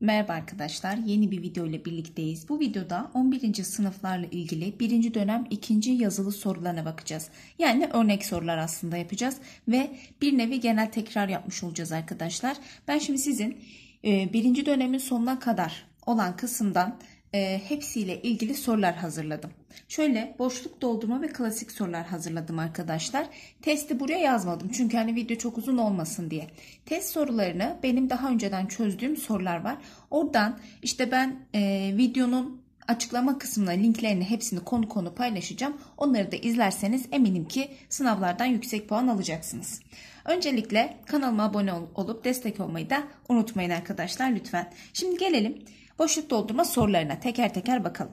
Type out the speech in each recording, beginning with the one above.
Merhaba arkadaşlar, yeni bir video ile birlikteyiz. Bu videoda 11. sınıflarla ilgili 1. dönem 2. yazılı sorularına bakacağız. Yani örnek sorular aslında yapacağız ve bir nevi genel tekrar yapmış olacağız arkadaşlar. Ben şimdi sizin 1. E, dönemin sonuna kadar olan kısımdan e, hepsiyle ilgili sorular hazırladım. Şöyle boşluk doldurma ve klasik sorular hazırladım arkadaşlar. Testi buraya yazmadım çünkü hani video çok uzun olmasın diye. Test sorularını benim daha önceden çözdüğüm sorular var. Oradan işte ben e, videonun açıklama kısmına linklerini hepsini konu konu paylaşacağım. Onları da izlerseniz eminim ki sınavlardan yüksek puan alacaksınız. Öncelikle kanalıma abone olup destek olmayı da unutmayın arkadaşlar lütfen. Şimdi gelelim Boşluk doldurma sorularına teker teker bakalım.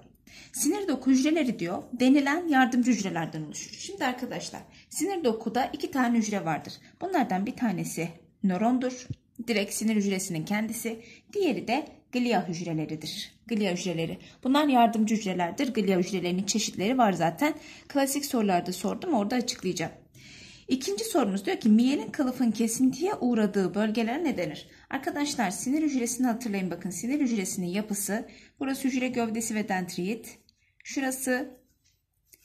Sinir doku hücreleri diyor denilen yardımcı hücrelerden oluşur. Şimdi arkadaşlar sinir dokuda iki tane hücre vardır. Bunlardan bir tanesi nörondur. Direkt sinir hücresinin kendisi. Diğeri de glia hücreleridir. Glia hücreleri. Bunlar yardımcı hücrelerdir. Glia hücrelerinin çeşitleri var zaten. Klasik sorularda sordum orada açıklayacağım. İkinci sorumuz diyor ki miyenin kılıfın kesintiye uğradığı bölgeler ne denir? Arkadaşlar sinir hücresini hatırlayın bakın sinir hücresinin yapısı burası hücre gövdesi ve dendrit. Şurası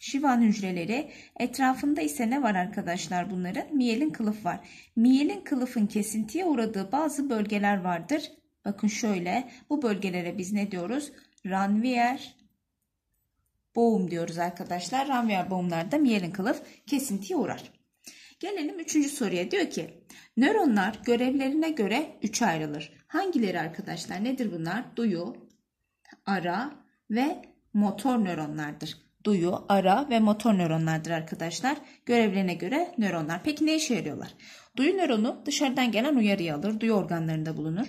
şivan hücreleri etrafında ise ne var arkadaşlar bunların? Miyelin kılıf var. Miyelin kılıfın kesintiye uğradığı bazı bölgeler vardır. Bakın şöyle bu bölgelere biz ne diyoruz? Ranvier boğum diyoruz arkadaşlar. Ranvier boğumlarda miyelin kılıf kesintiye uğrar. Gelelim üçüncü soruya. Diyor ki nöronlar görevlerine göre üç ayrılır. Hangileri arkadaşlar? Nedir bunlar? Duyu, ara ve motor nöronlardır. Duyu, ara ve motor nöronlardır arkadaşlar. Görevlerine göre nöronlar. Peki ne işe yarıyorlar? Duyu nöronu dışarıdan gelen uyarıyı alır. Duyu organlarında bulunur.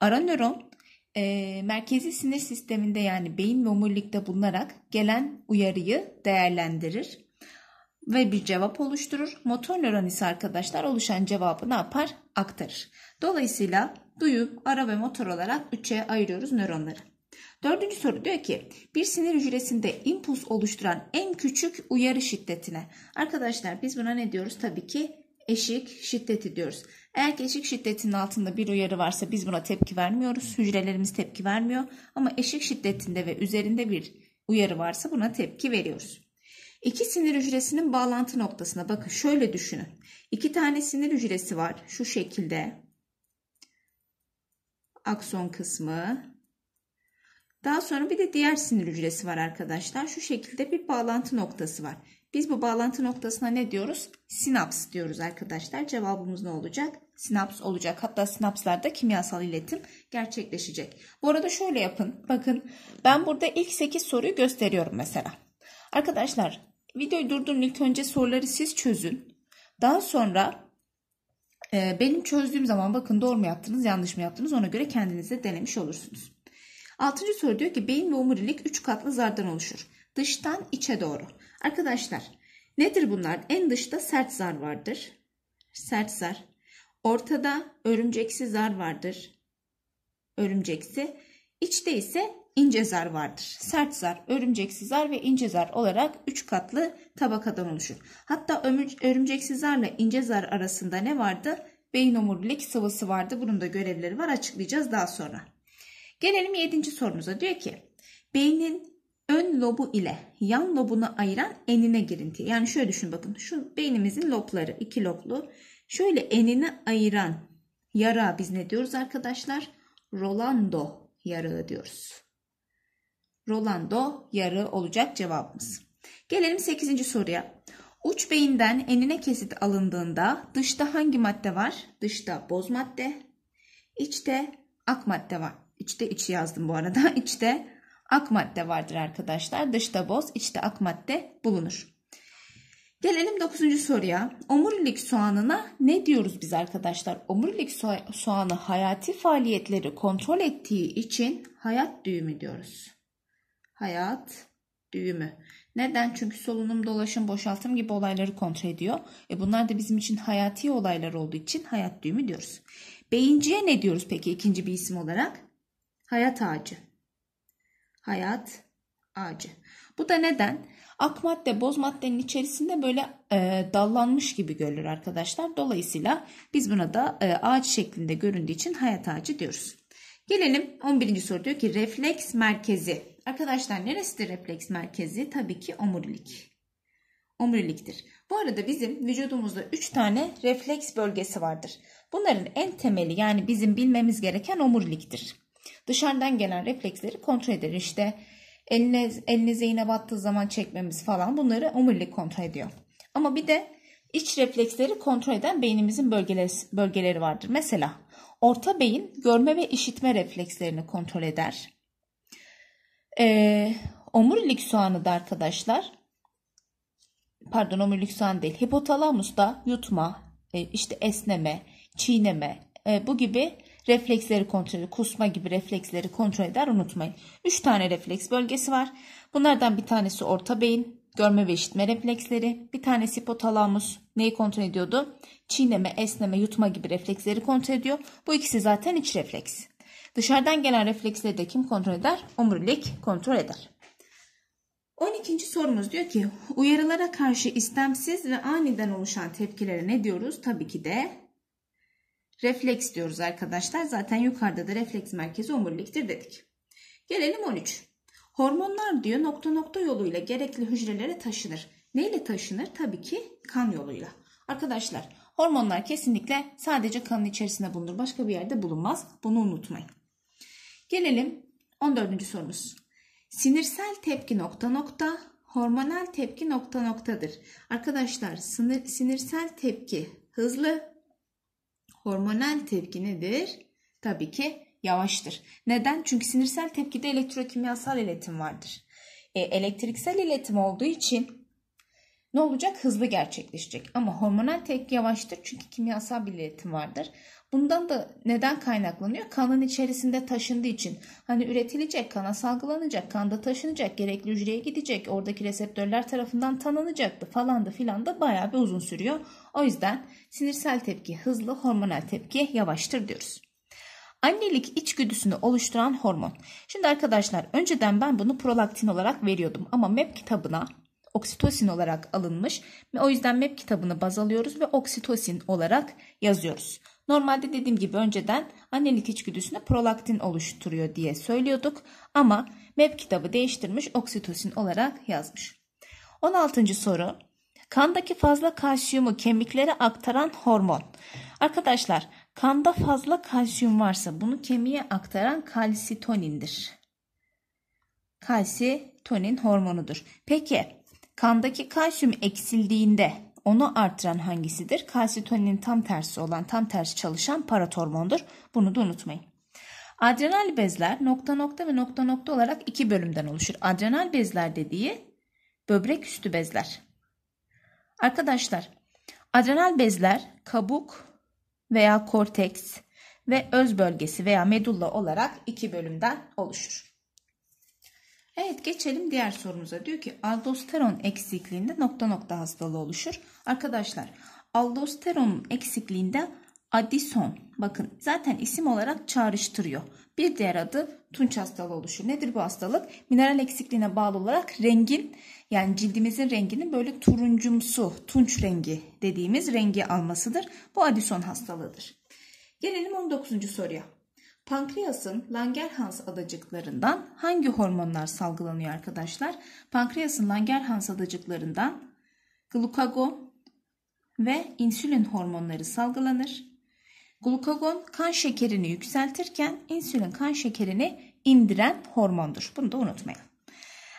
Ara nöron e, merkezi sinir sisteminde yani beyin ve omurilikte bulunarak gelen uyarıyı değerlendirir ve bir cevap oluşturur. Motor nöron ise arkadaşlar oluşan cevabı ne yapar? Aktarır. Dolayısıyla duyu, ara ve motor olarak üçe ayırıyoruz nöronları. Dördüncü soru diyor ki bir sinir hücresinde impuls oluşturan en küçük uyarı şiddetine. Arkadaşlar biz buna ne diyoruz? Tabii ki eşik şiddeti diyoruz. Eğer ki eşik şiddetinin altında bir uyarı varsa biz buna tepki vermiyoruz. Hücrelerimiz tepki vermiyor. Ama eşik şiddetinde ve üzerinde bir uyarı varsa buna tepki veriyoruz. İki sinir hücresinin bağlantı noktasına bakın şöyle düşünün. İki tane sinir hücresi var şu şekilde. Akson kısmı. Daha sonra bir de diğer sinir hücresi var arkadaşlar. Şu şekilde bir bağlantı noktası var. Biz bu bağlantı noktasına ne diyoruz? Sinaps diyoruz arkadaşlar. Cevabımız ne olacak? Sinaps olacak. Hatta sinapslarda kimyasal iletim gerçekleşecek. Bu arada şöyle yapın. Bakın ben burada ilk 8 soruyu gösteriyorum mesela. Arkadaşlar videoyu durdurun ilk önce soruları siz çözün. Daha sonra e, benim çözdüğüm zaman bakın doğru mu yaptınız yanlış mı yaptınız ona göre kendinize denemiş olursunuz. Altıncı soru diyor ki beyin ve omurilik üç katlı zardan oluşur. Dıştan içe doğru. Arkadaşlar nedir bunlar? En dışta sert zar vardır. Sert zar. Ortada örümceksi zar vardır. Örümceksi. İçte ise ince zar vardır. Sert zar, örümceksi zar ve ince zar olarak 3 katlı tabakadan oluşur. Hatta örümceksi zarla ince zar arasında ne vardı? Beyin omurilik sıvısı vardı. Bunun da görevleri var. Açıklayacağız daha sonra. Gelelim 7. sorumuza. Diyor ki beynin ön lobu ile yan lobunu ayıran enine girinti. Yani şöyle düşün bakın. Şu beynimizin lobları iki loblu. Şöyle enine ayıran yara biz ne diyoruz arkadaşlar? Rolando yarığı diyoruz. Rolando yarı olacak cevabımız. Gelelim 8. soruya. Uç beyinden enine kesit alındığında dışta hangi madde var? Dışta boz madde, içte ak madde var. İçte iç yazdım bu arada. İçte ak madde vardır arkadaşlar. Dışta boz, içte ak madde bulunur. Gelelim 9. soruya. Omurilik soğanına ne diyoruz biz arkadaşlar? Omurilik soğanı hayati faaliyetleri kontrol ettiği için hayat düğümü diyoruz hayat, büyümü. Neden? Çünkü solunum, dolaşım, boşaltım gibi olayları kontrol ediyor. E bunlar da bizim için hayati olaylar olduğu için hayat düğümü diyoruz. Beyinciye ne diyoruz peki ikinci bir isim olarak? Hayat ağacı. Hayat ağacı. Bu da neden? Ak madde boz maddenin içerisinde böyle e, dallanmış gibi görülür arkadaşlar. Dolayısıyla biz buna da e, ağaç şeklinde göründüğü için hayat ağacı diyoruz. Gelelim 11. soru diyor ki refleks merkezi Arkadaşlar neresidir refleks merkezi? Tabii ki omurilik. Omuriliktir. Bu arada bizim vücudumuzda 3 tane refleks bölgesi vardır. Bunların en temeli yani bizim bilmemiz gereken omuriliktir. Dışarıdan gelen refleksleri kontrol eder. İşte eline, elinize iğne battığı zaman çekmemiz falan bunları omurilik kontrol ediyor. Ama bir de iç refleksleri kontrol eden beynimizin bölgeleri, bölgeleri vardır. Mesela orta beyin görme ve işitme reflekslerini kontrol eder. Ee, omurilik soğanı da arkadaşlar pardon omurilik soğan değil da yutma, e, işte esneme, çiğneme e, bu gibi refleksleri kontrol Kusma gibi refleksleri kontrol eder unutmayın. 3 tane refleks bölgesi var. Bunlardan bir tanesi orta beyin görme ve işitme refleksleri. Bir tanesi hipotalamus neyi kontrol ediyordu? Çiğneme, esneme, yutma gibi refleksleri kontrol ediyor. Bu ikisi zaten iç refleks. Dışarıdan gelen refleksleri de kim kontrol eder? Omurilik kontrol eder. 12. sorumuz diyor ki uyarılara karşı istemsiz ve aniden oluşan tepkilere ne diyoruz? Tabii ki de refleks diyoruz arkadaşlar. Zaten yukarıda da refleks merkezi omuriliktir dedik. Gelelim 13. Hormonlar diyor nokta nokta yoluyla gerekli hücrelere taşınır. Neyle taşınır? Tabii ki kan yoluyla. Arkadaşlar hormonlar kesinlikle sadece kanın içerisinde bulunur. Başka bir yerde bulunmaz. Bunu unutmayın. Gelelim 14. sorumuz. Sinirsel tepki nokta nokta, hormonal tepki nokta noktadır. Arkadaşlar sinir, sinirsel tepki hızlı, hormonal tepki nedir? Tabii ki yavaştır. Neden? Çünkü sinirsel tepkide elektrokimyasal iletim vardır. E, elektriksel iletim olduğu için ne olacak? Hızlı gerçekleşecek. Ama hormonal tepki yavaştır çünkü kimyasal bir iletim vardır. Bundan da neden kaynaklanıyor? Kanın içerisinde taşındığı için. Hani üretilecek, kana salgılanacak, kanda taşınacak, gerekli hücreye gidecek, oradaki reseptörler tarafından tanınacaktı falan da filan da bayağı bir uzun sürüyor. O yüzden sinirsel tepki hızlı, hormonal tepki yavaştır diyoruz. Annelik içgüdüsünü oluşturan hormon. Şimdi arkadaşlar önceden ben bunu prolaktin olarak veriyordum ama MEP kitabına oksitosin olarak alınmış. O yüzden MEP kitabını baz alıyoruz ve oksitosin olarak yazıyoruz. Normalde dediğim gibi önceden annelik içgüdüsünü prolaktin oluşturuyor diye söylüyorduk ama MEP kitabı değiştirmiş oksitosin olarak yazmış. 16. soru Kandaki fazla kalsiyumu kemiklere aktaran hormon. Arkadaşlar kanda fazla kalsiyum varsa bunu kemiğe aktaran kalsitonindir. Kalsitonin hormonudur. Peki kandaki kalsiyum eksildiğinde onu artıran hangisidir? Kalsitonin tam tersi olan, tam tersi çalışan paratormondur. Bunu da unutmayın. Adrenal bezler nokta nokta ve nokta nokta olarak iki bölümden oluşur. Adrenal bezler dediği böbrek üstü bezler. Arkadaşlar adrenal bezler kabuk veya korteks ve öz bölgesi veya medulla olarak iki bölümden oluşur. Evet geçelim diğer sorumuza. Diyor ki aldosteron eksikliğinde nokta nokta hastalığı oluşur. Arkadaşlar aldosteron eksikliğinde Addison bakın zaten isim olarak çağrıştırıyor. Bir diğer adı tunç hastalığı oluşur. Nedir bu hastalık? Mineral eksikliğine bağlı olarak rengin yani cildimizin renginin böyle turuncumsu, tunç rengi dediğimiz rengi almasıdır. Bu Addison hastalığıdır. Gelelim 19. soruya. Pankreasın Langerhans adacıklarından hangi hormonlar salgılanıyor arkadaşlar? Pankreasın Langerhans adacıklarından glukagon ve insülin hormonları salgılanır. Glukagon kan şekerini yükseltirken insülin kan şekerini indiren hormondur. Bunu da unutmayın.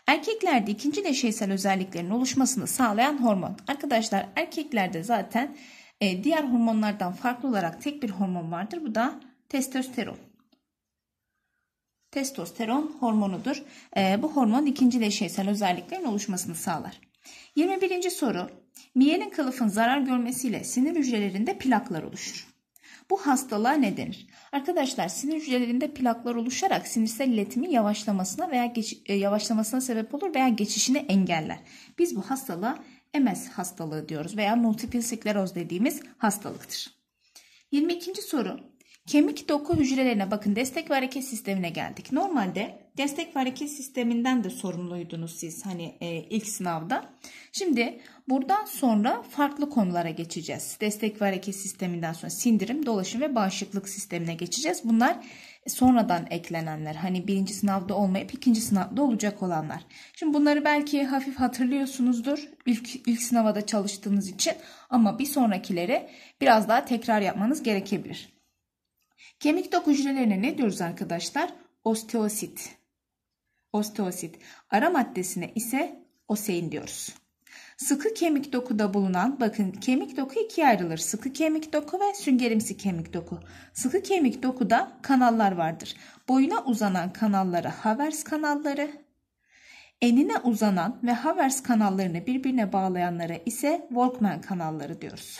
Erkeklerde ikinci leşeysel özelliklerin oluşmasını sağlayan hormon. Arkadaşlar erkeklerde zaten e, diğer hormonlardan farklı olarak tek bir hormon vardır. Bu da testosteron testosteron hormonudur. E, bu hormon ikinci leşeysel özelliklerin oluşmasını sağlar. 21. soru. Miyelin kılıfın zarar görmesiyle sinir hücrelerinde plaklar oluşur. Bu hastalığa ne denir? Arkadaşlar sinir hücrelerinde plaklar oluşarak sinirsel iletimin yavaşlamasına veya geç, e, yavaşlamasına sebep olur veya geçişini engeller. Biz bu hastalığa MS hastalığı diyoruz veya multiple skleroz dediğimiz hastalıktır. 22. soru. Kemik doku hücrelerine bakın destek ve hareket sistemine geldik. Normalde destek ve hareket sisteminden de sorumluydunuz siz hani e, ilk sınavda. Şimdi buradan sonra farklı konulara geçeceğiz. Destek ve hareket sisteminden sonra sindirim, dolaşım ve bağışıklık sistemine geçeceğiz. Bunlar sonradan eklenenler. Hani birinci sınavda olmayıp ikinci sınavda olacak olanlar. Şimdi bunları belki hafif hatırlıyorsunuzdur ilk, ilk sınavda çalıştığınız için ama bir sonrakilere biraz daha tekrar yapmanız gerekebilir. Kemik doku hücrelerine ne diyoruz arkadaşlar? Osteosit. Osteosit. Ara maddesine ise osein diyoruz. Sıkı kemik dokuda bulunan, bakın kemik doku ikiye ayrılır. Sıkı kemik doku ve süngerimsi kemik doku. Sıkı kemik dokuda kanallar vardır. Boyuna uzanan kanallara havers kanalları, enine uzanan ve havers kanallarını birbirine bağlayanlara ise Volkmann kanalları diyoruz.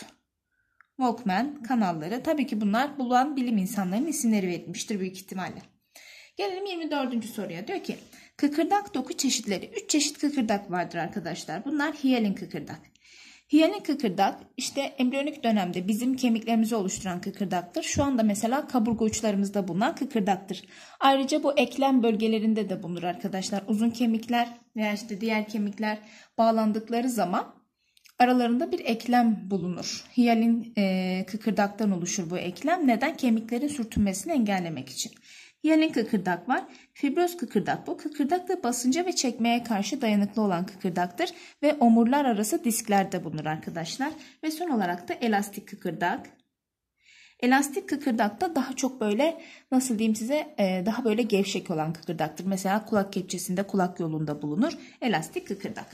Walkman, kanalları. Tabii ki bunlar bulan bilim insanlarının isimleri verilmiştir büyük ihtimalle. Gelelim 24. soruya. Diyor ki kıkırdak doku çeşitleri. 3 çeşit kıkırdak vardır arkadaşlar. Bunlar hiyalin kıkırdak. Hiyalin kıkırdak işte embriyonik dönemde bizim kemiklerimizi oluşturan kıkırdaktır. Şu anda mesela kaburga uçlarımızda bulunan kıkırdaktır. Ayrıca bu eklem bölgelerinde de bulunur arkadaşlar. Uzun kemikler veya işte diğer kemikler bağlandıkları zaman aralarında bir eklem bulunur. Hiyalin e, kıkırdaktan oluşur bu eklem. Neden? Kemiklerin sürtünmesini engellemek için. Hiyalin kıkırdak var. Fibroz kıkırdak bu. Kıkırdak da basınca ve çekmeye karşı dayanıklı olan kıkırdaktır ve omurlar arası disklerde bulunur arkadaşlar. Ve son olarak da elastik kıkırdak. Elastik kıkırdak da daha çok böyle nasıl diyeyim size e, daha böyle gevşek olan kıkırdaktır. Mesela kulak kepçesinde kulak yolunda bulunur elastik kıkırdak.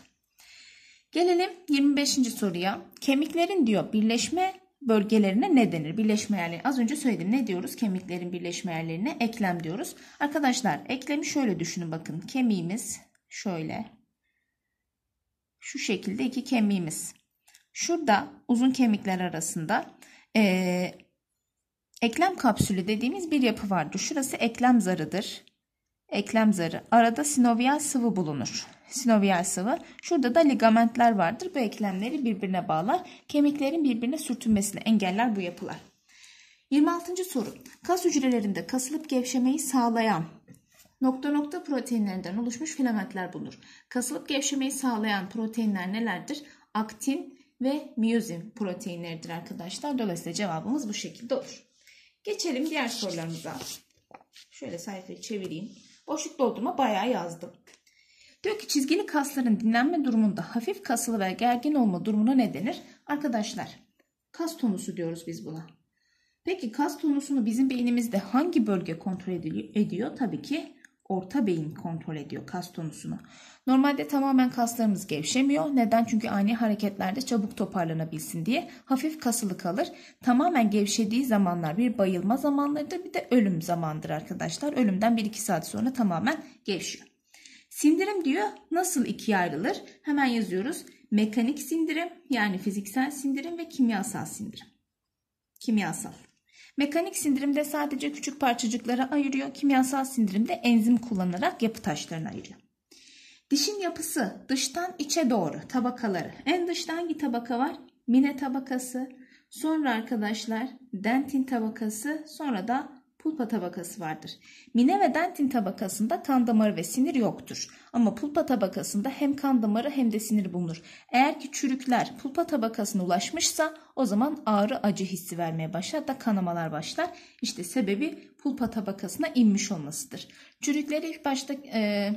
Gelelim 25. soruya. Kemiklerin diyor birleşme bölgelerine ne denir? Birleşme yerleri. Az önce söyledim. Ne diyoruz? Kemiklerin birleşme yerlerine eklem diyoruz. Arkadaşlar eklemi şöyle düşünün bakın. Kemiğimiz şöyle. Şu şekilde iki kemiğimiz. Şurada uzun kemikler arasında ee, eklem kapsülü dediğimiz bir yapı vardır. Şurası eklem zarıdır. Eklem zarı. Arada sinoviyal sıvı bulunur. Sinoviyal sıvı. Şurada da ligamentler vardır. Bu eklemleri birbirine bağlar. Kemiklerin birbirine sürtünmesini engeller bu yapılar. 26. soru. Kas hücrelerinde kasılıp gevşemeyi sağlayan nokta nokta proteinlerinden oluşmuş filamentler bulunur. Kasılıp gevşemeyi sağlayan proteinler nelerdir? Aktin ve miyozin proteinleridir arkadaşlar. Dolayısıyla cevabımız bu şekilde olur. Geçelim diğer sorularımıza. Şöyle sayfayı çevireyim. Boşluk doldurma bayağı yazdım. Diyor ki çizgili kasların dinlenme durumunda hafif kasılı ve gergin olma durumuna ne denir? Arkadaşlar kas tonusu diyoruz biz buna. Peki kas tonusunu bizim beynimizde hangi bölge kontrol ediyor? Tabii ki orta beyin kontrol ediyor kas tonusunu. Normalde tamamen kaslarımız gevşemiyor. Neden? Çünkü ani hareketlerde çabuk toparlanabilsin diye hafif kasılı kalır. Tamamen gevşediği zamanlar bir bayılma zamanlarıdır bir de ölüm zamandır arkadaşlar. Ölümden 1-2 saat sonra tamamen gevşiyor. Sindirim diyor nasıl ikiye ayrılır? Hemen yazıyoruz. Mekanik sindirim yani fiziksel sindirim ve kimyasal sindirim. Kimyasal. Mekanik sindirimde sadece küçük parçacıklara ayırıyor. Kimyasal sindirimde enzim kullanarak yapı taşlarına ayırıyor. Dişin yapısı dıştan içe doğru tabakaları. En dıştan hangi tabaka var? Mine tabakası. Sonra arkadaşlar dentin tabakası. Sonra da pulpa tabakası vardır. Mine ve dentin tabakasında kan damarı ve sinir yoktur. Ama pulpa tabakasında hem kan damarı hem de sinir bulunur. Eğer ki çürükler pulpa tabakasına ulaşmışsa o zaman ağrı acı hissi vermeye başlar da kanamalar başlar. İşte sebebi pulpa tabakasına inmiş olmasıdır. Çürükleri ilk başta e,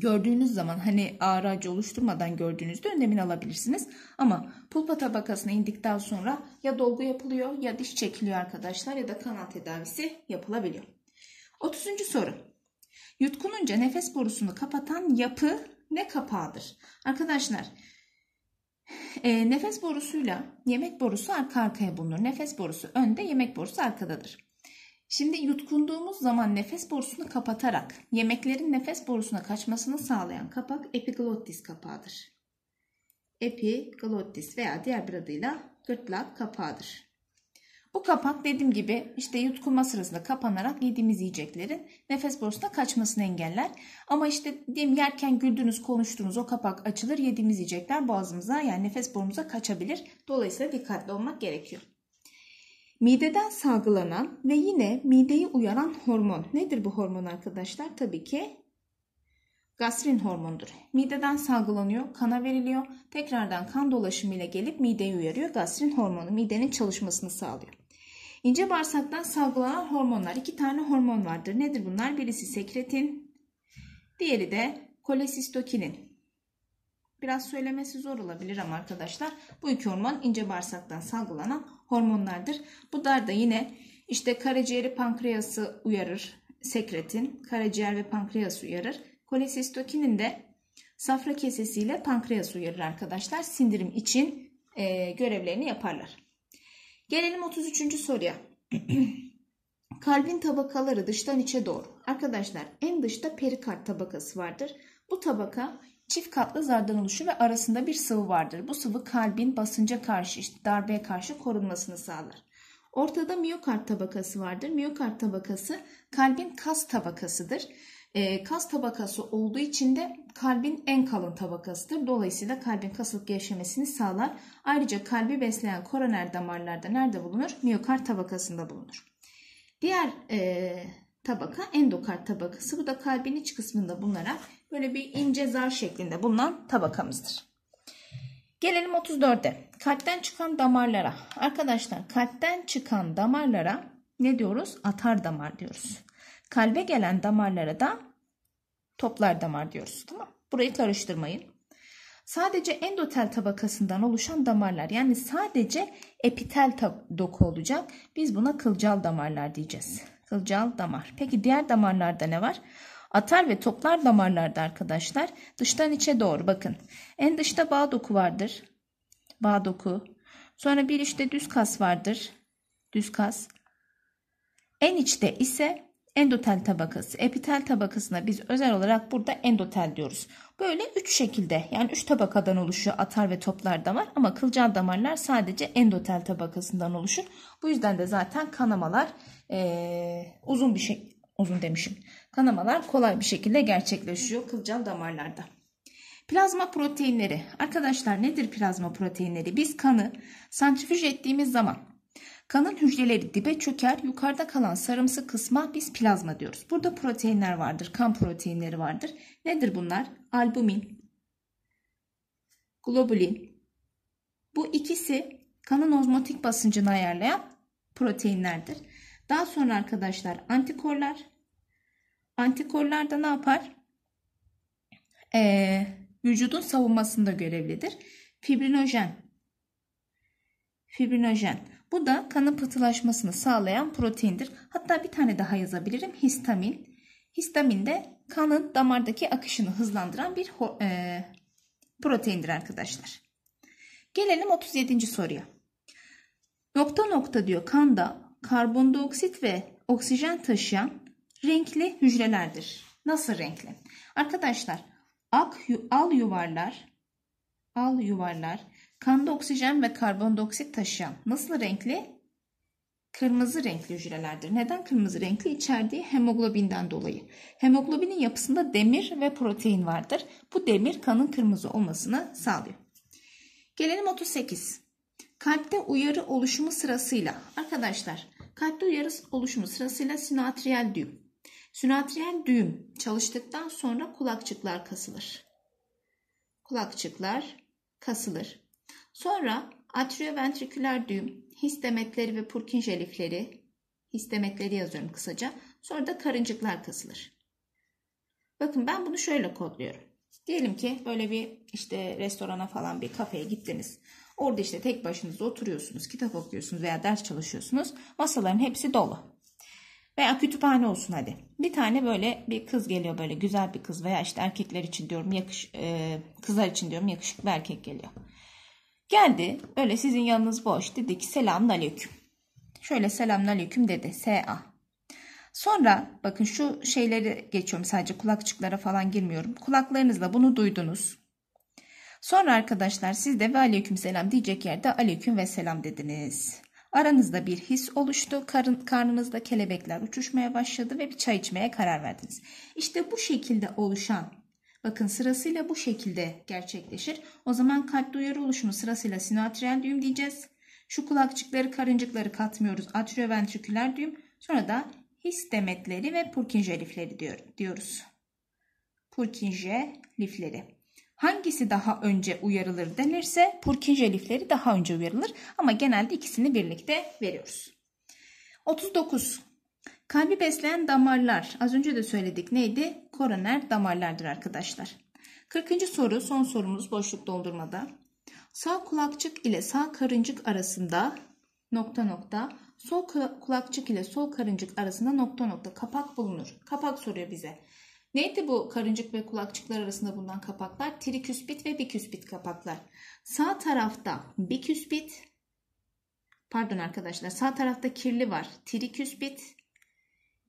gördüğünüz zaman hani ağrı oluşturmadan gördüğünüzde önlemini alabilirsiniz. Ama pulpa tabakasına indikten sonra ya dolgu yapılıyor ya diş çekiliyor arkadaşlar ya da kanal tedavisi yapılabiliyor. 30. soru. Yutkununca nefes borusunu kapatan yapı ne kapağıdır? Arkadaşlar e, nefes borusuyla yemek borusu arka arkaya bulunur. Nefes borusu önde, yemek borusu arkadadır. Şimdi yutkunduğumuz zaman nefes borusunu kapatarak yemeklerin nefes borusuna kaçmasını sağlayan kapak epiglottis kapağıdır. Epiglottis veya diğer bir adıyla gırtlak kapağıdır. Bu kapak dediğim gibi işte yutkunma sırasında kapanarak yediğimiz yiyeceklerin nefes borusuna kaçmasını engeller. Ama işte diyeyim yerken güldünüz, konuştuğunuz o kapak açılır, yediğimiz yiyecekler boğazımıza yani nefes borumuza kaçabilir. Dolayısıyla dikkatli olmak gerekiyor. Mideden salgılanan ve yine mideyi uyaran hormon. Nedir bu hormon arkadaşlar? Tabii ki gastrin hormondur. Mideden salgılanıyor, kana veriliyor. Tekrardan kan dolaşımıyla gelip mideyi uyarıyor. Gastrin hormonu midenin çalışmasını sağlıyor. İnce bağırsaktan salgılanan hormonlar. iki tane hormon vardır. Nedir bunlar? Birisi sekretin, diğeri de kolesistokinin. Biraz söylemesi zor olabilir ama arkadaşlar bu iki hormon ince bağırsaktan salgılanan hormonlardır. Bunlar da yine işte karaciğeri pankreası uyarır. Sekretin karaciğer ve pankreas uyarır. Kolisistokinin de safra kesesiyle pankreas uyarır arkadaşlar. Sindirim için e, görevlerini yaparlar. Gelelim 33. soruya. Kalbin tabakaları dıştan içe doğru. Arkadaşlar en dışta perikard tabakası vardır. Bu tabaka çift katlı zardan oluşur ve arasında bir sıvı vardır. Bu sıvı kalbin basınca karşı, işte darbeye karşı korunmasını sağlar. Ortada miyokard tabakası vardır. Miyokard tabakası kalbin kas tabakasıdır. E, kas tabakası olduğu için de kalbin en kalın tabakasıdır. Dolayısıyla kalbin kasılıp gevşemesini sağlar. Ayrıca kalbi besleyen koroner damarlarda nerede bulunur? Miyokard tabakasında bulunur. Diğer e, tabaka endokard tabakası. Bu da kalbin iç kısmında bulunarak böyle bir ince zar şeklinde bulunan tabakamızdır. Gelelim 34'e. Kalpten çıkan damarlara. Arkadaşlar kalpten çıkan damarlara ne diyoruz? Atar damar diyoruz. Kalbe gelen damarlara da toplar damar diyoruz. Tamam Burayı karıştırmayın sadece endotel tabakasından oluşan damarlar yani sadece epitel doku olacak. Biz buna kılcal damarlar diyeceğiz kılcal damar. Peki diğer damarlarda ne var? Atar ve toplar damarlarda arkadaşlar dıştan içe doğru bakın. En dışta bağ doku vardır. Bağ doku. Sonra bir işte düz kas vardır. Düz kas. En içte ise endotel tabakası, epitel tabakasına biz özel olarak burada endotel diyoruz. Böyle üç şekilde yani üç tabakadan oluşuyor atar ve toplar damar ama kılcal damarlar sadece endotel tabakasından oluşur. Bu yüzden de zaten kanamalar e, uzun bir şey uzun demişim. Kanamalar kolay bir şekilde gerçekleşiyor kılcal damarlarda. Plazma proteinleri. Arkadaşlar nedir plazma proteinleri? Biz kanı santrifüj ettiğimiz zaman Kanın hücreleri dibe çöker. Yukarıda kalan sarımsı kısma biz plazma diyoruz. Burada proteinler vardır. Kan proteinleri vardır. Nedir bunlar? Albumin, globulin. Bu ikisi kanın ozmotik basıncını ayarlayan proteinlerdir. Daha sonra arkadaşlar antikorlar. Antikorlar da ne yapar? Ee, vücudun savunmasında görevlidir. Fibrinojen. Fibrinojen. Bu da kanın pıhtılaşmasını sağlayan proteindir. Hatta bir tane daha yazabilirim. Histamin. Histamin de kanın damardaki akışını hızlandıran bir e, proteindir arkadaşlar. Gelelim 37. soruya. Nokta nokta diyor kanda karbondioksit ve oksijen taşıyan renkli hücrelerdir. Nasıl renkli? Arkadaşlar ak, al yuvarlar al yuvarlar Kanda oksijen ve karbondioksit taşıyan nasıl renkli? Kırmızı renkli hücrelerdir. Neden kırmızı renkli? İçerdiği hemoglobinden dolayı. Hemoglobinin yapısında demir ve protein vardır. Bu demir kanın kırmızı olmasını sağlıyor. Gelelim 38. Kalpte uyarı oluşumu sırasıyla. Arkadaşlar kalpte uyarı oluşumu sırasıyla sinatriyel düğüm. Sinatriyel düğüm çalıştıktan sonra kulakçıklar kasılır. Kulakçıklar kasılır. Sonra atrioventriküler düğüm, his demetleri ve purkinje lifleri, demetleri yazıyorum kısaca. Sonra da karıncıklar kasılır. Bakın ben bunu şöyle kodluyorum. Diyelim ki böyle bir işte restorana falan bir kafeye gittiniz. Orada işte tek başınıza oturuyorsunuz, kitap okuyorsunuz veya ders çalışıyorsunuz. Masaların hepsi dolu. Veya kütüphane olsun hadi. Bir tane böyle bir kız geliyor böyle güzel bir kız veya işte erkekler için diyorum yakış e, kızlar için diyorum yakışıklı erkek geliyor. Geldi. Öyle sizin yanınız boş. Dedi ki selamun aleyküm. Şöyle selamun aleyküm dedi. S.A. Sonra bakın şu şeyleri geçiyorum sadece kulakçıklara falan girmiyorum. Kulaklarınızla bunu duydunuz. Sonra arkadaşlar siz de ve aleyküm selam diyecek yerde aleyküm ve selam dediniz. Aranızda bir his oluştu. Karın, karnınızda kelebekler uçuşmaya başladı ve bir çay içmeye karar verdiniz. İşte bu şekilde oluşan Bakın sırasıyla bu şekilde gerçekleşir. O zaman kalp duyarı oluşumu sırasıyla sinoatrial düğüm diyeceğiz. Şu kulakçıkları, karıncıkları katmıyoruz. Atrioventriküler düğüm. Sonra da his demetleri ve Purkinje lifleri diyor, diyoruz. Purkinje lifleri. Hangisi daha önce uyarılır denirse Purkinje lifleri daha önce uyarılır ama genelde ikisini birlikte veriyoruz. 39. Kalbi besleyen damarlar az önce de söyledik neydi? Koroner damarlardır arkadaşlar. 40. soru son sorumuz boşluk doldurmada. Sağ kulakçık ile sağ karıncık arasında nokta nokta sol kulakçık ile sol karıncık arasında nokta nokta kapak bulunur. Kapak soruyor bize. Neydi bu karıncık ve kulakçıklar arasında bulunan kapaklar? Triküspit ve biküspit kapaklar. Sağ tarafta biküspit, pardon arkadaşlar sağ tarafta kirli var. Triküspit,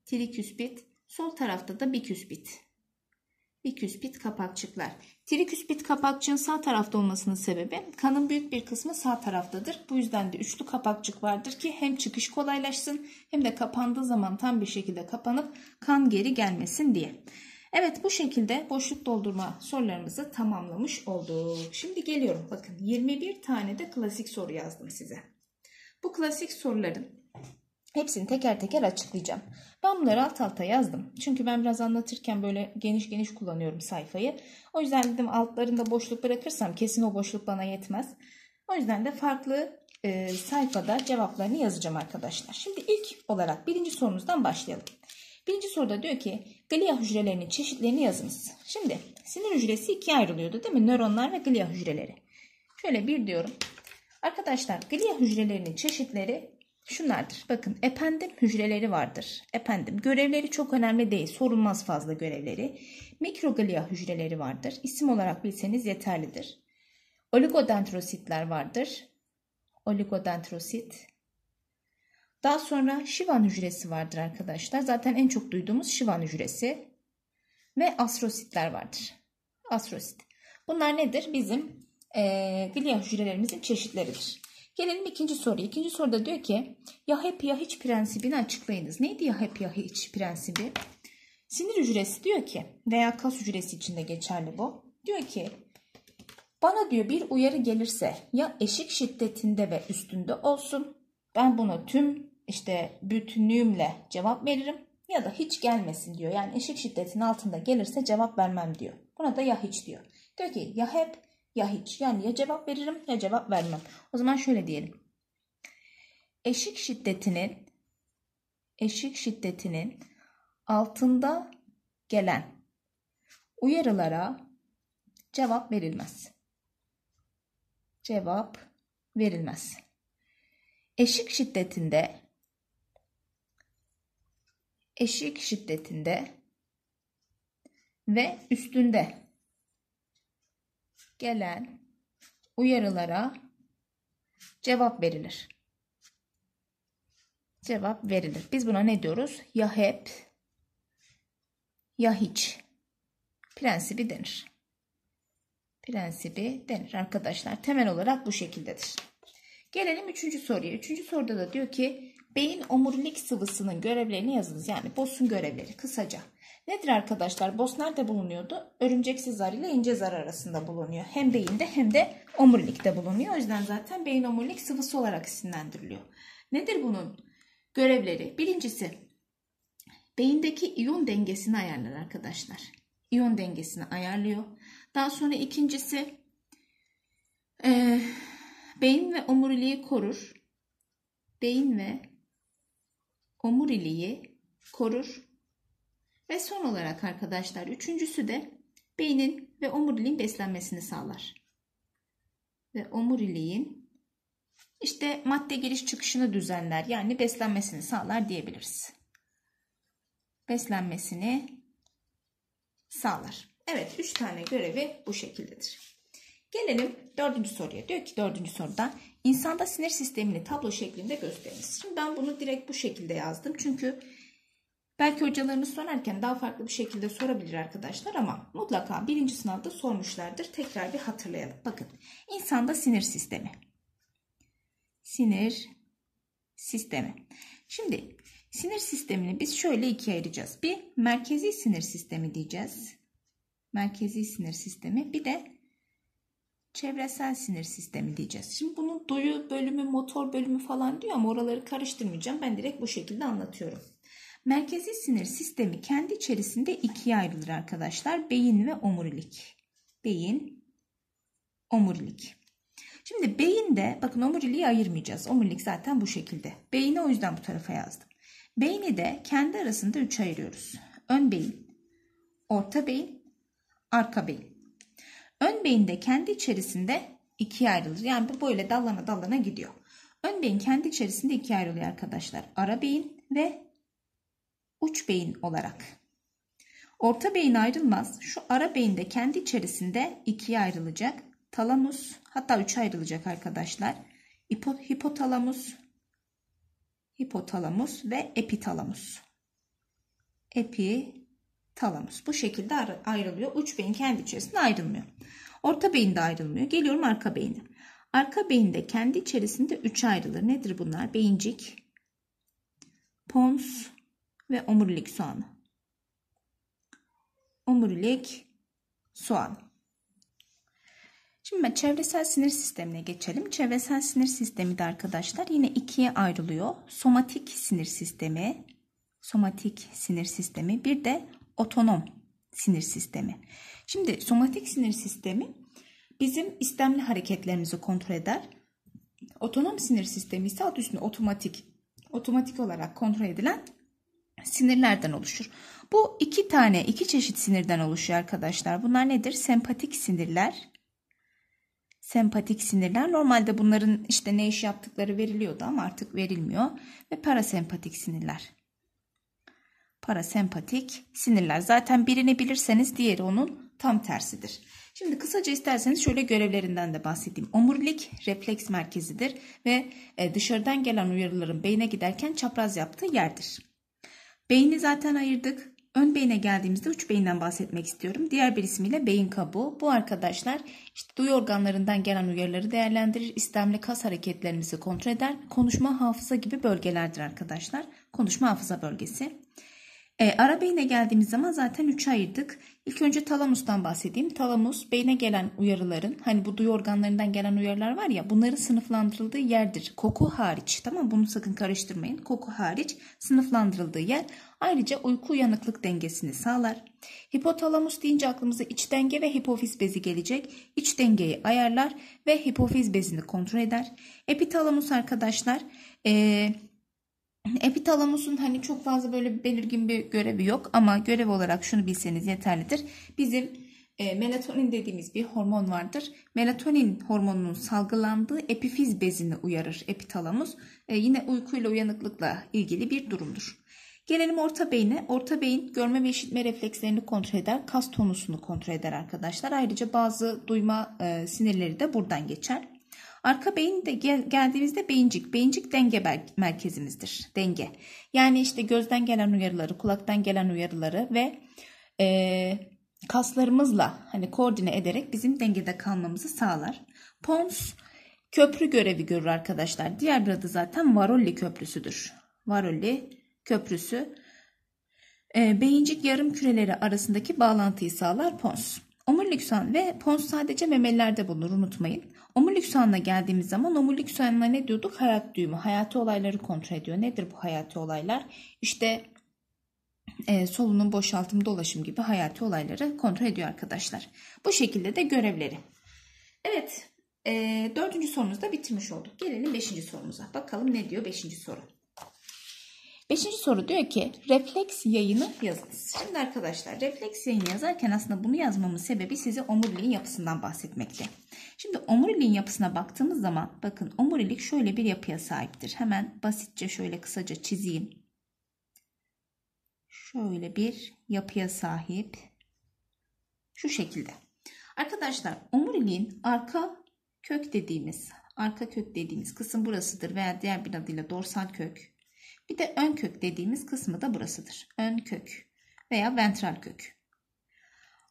triküspit, sol tarafta da biküspit. Biküspit kapakçıklar. Triküspit kapakçığın sağ tarafta olmasının sebebi kanın büyük bir kısmı sağ taraftadır. Bu yüzden de üçlü kapakçık vardır ki hem çıkış kolaylaşsın hem de kapandığı zaman tam bir şekilde kapanıp kan geri gelmesin diye. Evet bu şekilde boşluk doldurma sorularımızı tamamlamış olduk. Şimdi geliyorum bakın 21 tane de klasik soru yazdım size. Bu klasik soruların Hepsini teker teker açıklayacağım. Ben bunları alt alta yazdım. Çünkü ben biraz anlatırken böyle geniş geniş kullanıyorum sayfayı. O yüzden dedim altlarında boşluk bırakırsam kesin o boşluk bana yetmez. O yüzden de farklı e, sayfada cevaplarını yazacağım arkadaşlar. Şimdi ilk olarak birinci sorumuzdan başlayalım. Birinci soruda diyor ki glia hücrelerinin çeşitlerini yazınız. Şimdi sinir hücresi ikiye ayrılıyordu değil mi? Nöronlar ve glia hücreleri. Şöyle bir diyorum. Arkadaşlar glia hücrelerinin çeşitleri şunlardır. Bakın ependim hücreleri vardır. Ependim görevleri çok önemli değil. Sorulmaz fazla görevleri. Mikroglia hücreleri vardır. İsim olarak bilseniz yeterlidir. Oligodendrositler vardır. Oligodendrosit. Daha sonra şivan hücresi vardır arkadaşlar. Zaten en çok duyduğumuz şivan hücresi. Ve astrositler vardır. Astrosit. Bunlar nedir? Bizim e, glia hücrelerimizin çeşitleridir. Gelelim ikinci soruya. İkinci soruda diyor ki ya hep ya hiç prensibini açıklayınız. Neydi ya hep ya hiç prensibi? Sinir hücresi diyor ki veya kas hücresi içinde geçerli bu. Diyor ki bana diyor bir uyarı gelirse ya eşik şiddetinde ve üstünde olsun. Ben buna tüm işte bütünlüğümle cevap veririm ya da hiç gelmesin diyor. Yani eşik şiddetin altında gelirse cevap vermem diyor. Buna da ya hiç diyor. Diyor ki ya hep ya hiç. Yani ya cevap veririm ya cevap vermem. O zaman şöyle diyelim. Eşik şiddetinin eşik şiddetinin altında gelen uyarılara cevap verilmez. Cevap verilmez. Eşik şiddetinde eşik şiddetinde ve üstünde gelen uyarılara cevap verilir. Cevap verilir. Biz buna ne diyoruz? Ya hep ya hiç prensibi denir. Prensibi denir arkadaşlar. Temel olarak bu şekildedir. Gelelim üçüncü soruya. Üçüncü soruda da diyor ki beyin omurilik sıvısının görevlerini yazınız. Yani bosun görevleri kısaca. Nedir arkadaşlar? Boz nerede bulunuyordu? Örümceksiz zar ile ince zar arasında bulunuyor. Hem beyinde hem de omurilikte bulunuyor. O yüzden zaten beyin omurilik sıvısı olarak isimlendiriliyor. Nedir bunun görevleri? Birincisi beyindeki iyon dengesini ayarlar arkadaşlar. İyon dengesini ayarlıyor. Daha sonra ikincisi e, beyin ve omuriliği korur. Beyin ve omuriliği korur ve son olarak arkadaşlar üçüncüsü de beynin ve omuriliğin beslenmesini sağlar. Ve omuriliğin işte madde giriş çıkışını düzenler yani beslenmesini sağlar diyebiliriz. Beslenmesini sağlar. Evet üç tane görevi bu şekildedir. Gelelim dördüncü soruya. Diyor ki dördüncü soruda insanda sinir sistemini tablo şeklinde gösteriniz. Şimdi ben bunu direkt bu şekilde yazdım. Çünkü Belki hocalarımız sorarken daha farklı bir şekilde sorabilir arkadaşlar ama mutlaka birinci sınavda sormuşlardır. Tekrar bir hatırlayalım. Bakın insanda sinir sistemi. Sinir sistemi. Şimdi sinir sistemini biz şöyle ikiye ayıracağız. Bir merkezi sinir sistemi diyeceğiz. Merkezi sinir sistemi bir de çevresel sinir sistemi diyeceğiz. Şimdi bunun doyu bölümü, motor bölümü falan diyor ama oraları karıştırmayacağım. Ben direkt bu şekilde anlatıyorum. Merkezi sinir sistemi kendi içerisinde ikiye ayrılır arkadaşlar. Beyin ve omurilik. Beyin, omurilik. Şimdi beyinde bakın omuriliği ayırmayacağız. Omurilik zaten bu şekilde. Beyni o yüzden bu tarafa yazdım. Beyni de kendi arasında üç ayırıyoruz. Ön beyin, orta beyin, arka beyin. Ön beyinde kendi içerisinde ikiye ayrılır. Yani bu böyle dallana dallana gidiyor. Ön beyin kendi içerisinde ikiye ayrılıyor arkadaşlar. Ara beyin ve uç beyin olarak. Orta beyin ayrılmaz. Şu ara beyinde kendi içerisinde ikiye ayrılacak. Talamus hatta üç ayrılacak arkadaşlar. Hipo, hipotalamus, hipotalamus ve epitalamus. Epitalamus. Bu şekilde ayrılıyor. Uç beyin kendi içerisinde ayrılmıyor. Orta beyinde ayrılmıyor. Geliyorum arka beyine. Arka beyinde kendi içerisinde üç ayrılır. Nedir bunlar? Beyincik, pons ve omurilik soğanı. Omurilik soğan. Şimdi ben çevresel sinir sistemine geçelim. Çevresel sinir sistemi de arkadaşlar yine ikiye ayrılıyor. Somatik sinir sistemi, somatik sinir sistemi bir de otonom sinir sistemi. Şimdi somatik sinir sistemi bizim istemli hareketlerimizi kontrol eder. Otonom sinir sistemi ise adı üstünde otomatik, otomatik olarak kontrol edilen sinirlerden oluşur. Bu iki tane, iki çeşit sinirden oluşuyor arkadaşlar. Bunlar nedir? Sempatik sinirler. Sempatik sinirler. Normalde bunların işte ne iş yaptıkları veriliyordu ama artık verilmiyor. Ve parasempatik sinirler. Parasempatik sinirler. Zaten birini bilirseniz diğeri onun tam tersidir. Şimdi kısaca isterseniz şöyle görevlerinden de bahsedeyim. Omurilik refleks merkezidir ve e, dışarıdan gelen uyarıların beyne giderken çapraz yaptığı yerdir. Beyni zaten ayırdık. Ön beyine geldiğimizde uç beyinden bahsetmek istiyorum. Diğer bir ismiyle beyin kabuğu. Bu arkadaşlar işte duyu organlarından gelen uyarıları değerlendirir, istemli kas hareketlerimizi kontrol eder. Konuşma hafıza gibi bölgelerdir arkadaşlar. Konuşma hafıza bölgesi. E, ara beyne geldiğimiz zaman zaten 3'e ayırdık. İlk önce talamustan bahsedeyim. Talamus beyne gelen uyarıların hani bu duyu organlarından gelen uyarılar var ya bunların sınıflandırıldığı yerdir. Koku hariç tamam bunu sakın karıştırmayın. Koku hariç sınıflandırıldığı yer. Ayrıca uyku uyanıklık dengesini sağlar. Hipotalamus deyince aklımıza iç denge ve hipofiz bezi gelecek. İç dengeyi ayarlar ve hipofiz bezini kontrol eder. Epitalamus arkadaşlar ee, Epitalamus'un hani çok fazla böyle belirgin bir görevi yok ama görev olarak şunu bilseniz yeterlidir. Bizim e, melatonin dediğimiz bir hormon vardır. Melatonin hormonunun salgılandığı epifiz bezini uyarır epitalamus. E, yine uykuyla uyanıklıkla ilgili bir durumdur. Gelelim orta beyine. Orta beyin görme ve işitme reflekslerini kontrol eder, kas tonusunu kontrol eder arkadaşlar. Ayrıca bazı duyma e, sinirleri de buradan geçer. Arka beyin de geldiğimizde beyincik. Beyincik denge merkezimizdir. Denge. Yani işte gözden gelen uyarıları, kulaktan gelen uyarıları ve e, kaslarımızla hani koordine ederek bizim dengede kalmamızı sağlar. Pons köprü görevi görür arkadaşlar. Diğer bir adı zaten Varolli köprüsüdür. Varolli köprüsü e, beyincik yarım küreleri arasındaki bağlantıyı sağlar pons. Omurilik soğan ve pons sadece memelilerde bulunur unutmayın. Omurilik soğanına geldiğimiz zaman omurilik soğanına ne diyorduk? Hayat düğümü, hayati olayları kontrol ediyor. Nedir bu hayati olaylar? İşte e, solunum, boşaltım, dolaşım gibi hayati olayları kontrol ediyor arkadaşlar. Bu şekilde de görevleri. Evet, e, dördüncü sorumuzu da bitirmiş olduk. Gelelim beşinci sorumuza. Bakalım ne diyor beşinci soru. Beşinci soru diyor ki refleks yayını yazınız. Şimdi arkadaşlar refleks yayını yazarken aslında bunu yazmamın sebebi size omuriliğin yapısından bahsetmekte. Şimdi omuriliğin yapısına baktığımız zaman bakın omurilik şöyle bir yapıya sahiptir. Hemen basitçe şöyle kısaca çizeyim. Şöyle bir yapıya sahip. Şu şekilde. Arkadaşlar omuriliğin arka kök dediğimiz arka kök dediğimiz kısım burasıdır veya diğer bir adıyla dorsal kök bir de ön kök dediğimiz kısmı da burasıdır. Ön kök veya ventral kök.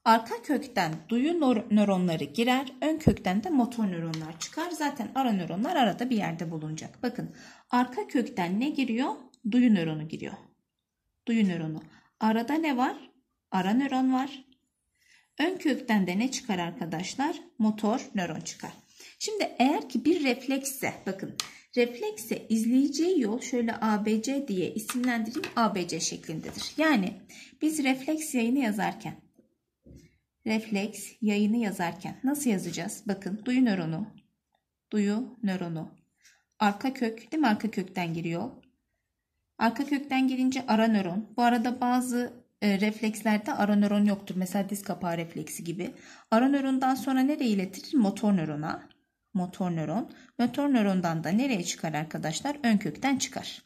Arka kökten duyu nöronları girer, ön kökten de motor nöronlar çıkar. Zaten ara nöronlar arada bir yerde bulunacak. Bakın arka kökten ne giriyor? Duyu nöronu giriyor. Duyu nöronu. Arada ne var? Ara nöron var. Ön kökten de ne çıkar arkadaşlar? Motor nöron çıkar. Şimdi eğer ki bir refleksse bakın Reflekse izleyeceği yol şöyle ABC diye isimlendireyim ABC şeklindedir. Yani biz refleks yayını yazarken refleks yayını yazarken nasıl yazacağız? Bakın duyu nöronu duyu nöronu arka kök değil mi? Arka kökten giriyor. Arka kökten gelince ara nöron. Bu arada bazı e, reflekslerde ara nöron yoktur. Mesela diz kapağı refleksi gibi. Ara nörondan sonra nereye iletir? Motor nörona motor nöron. Motor nörondan da nereye çıkar arkadaşlar? Ön kökten çıkar.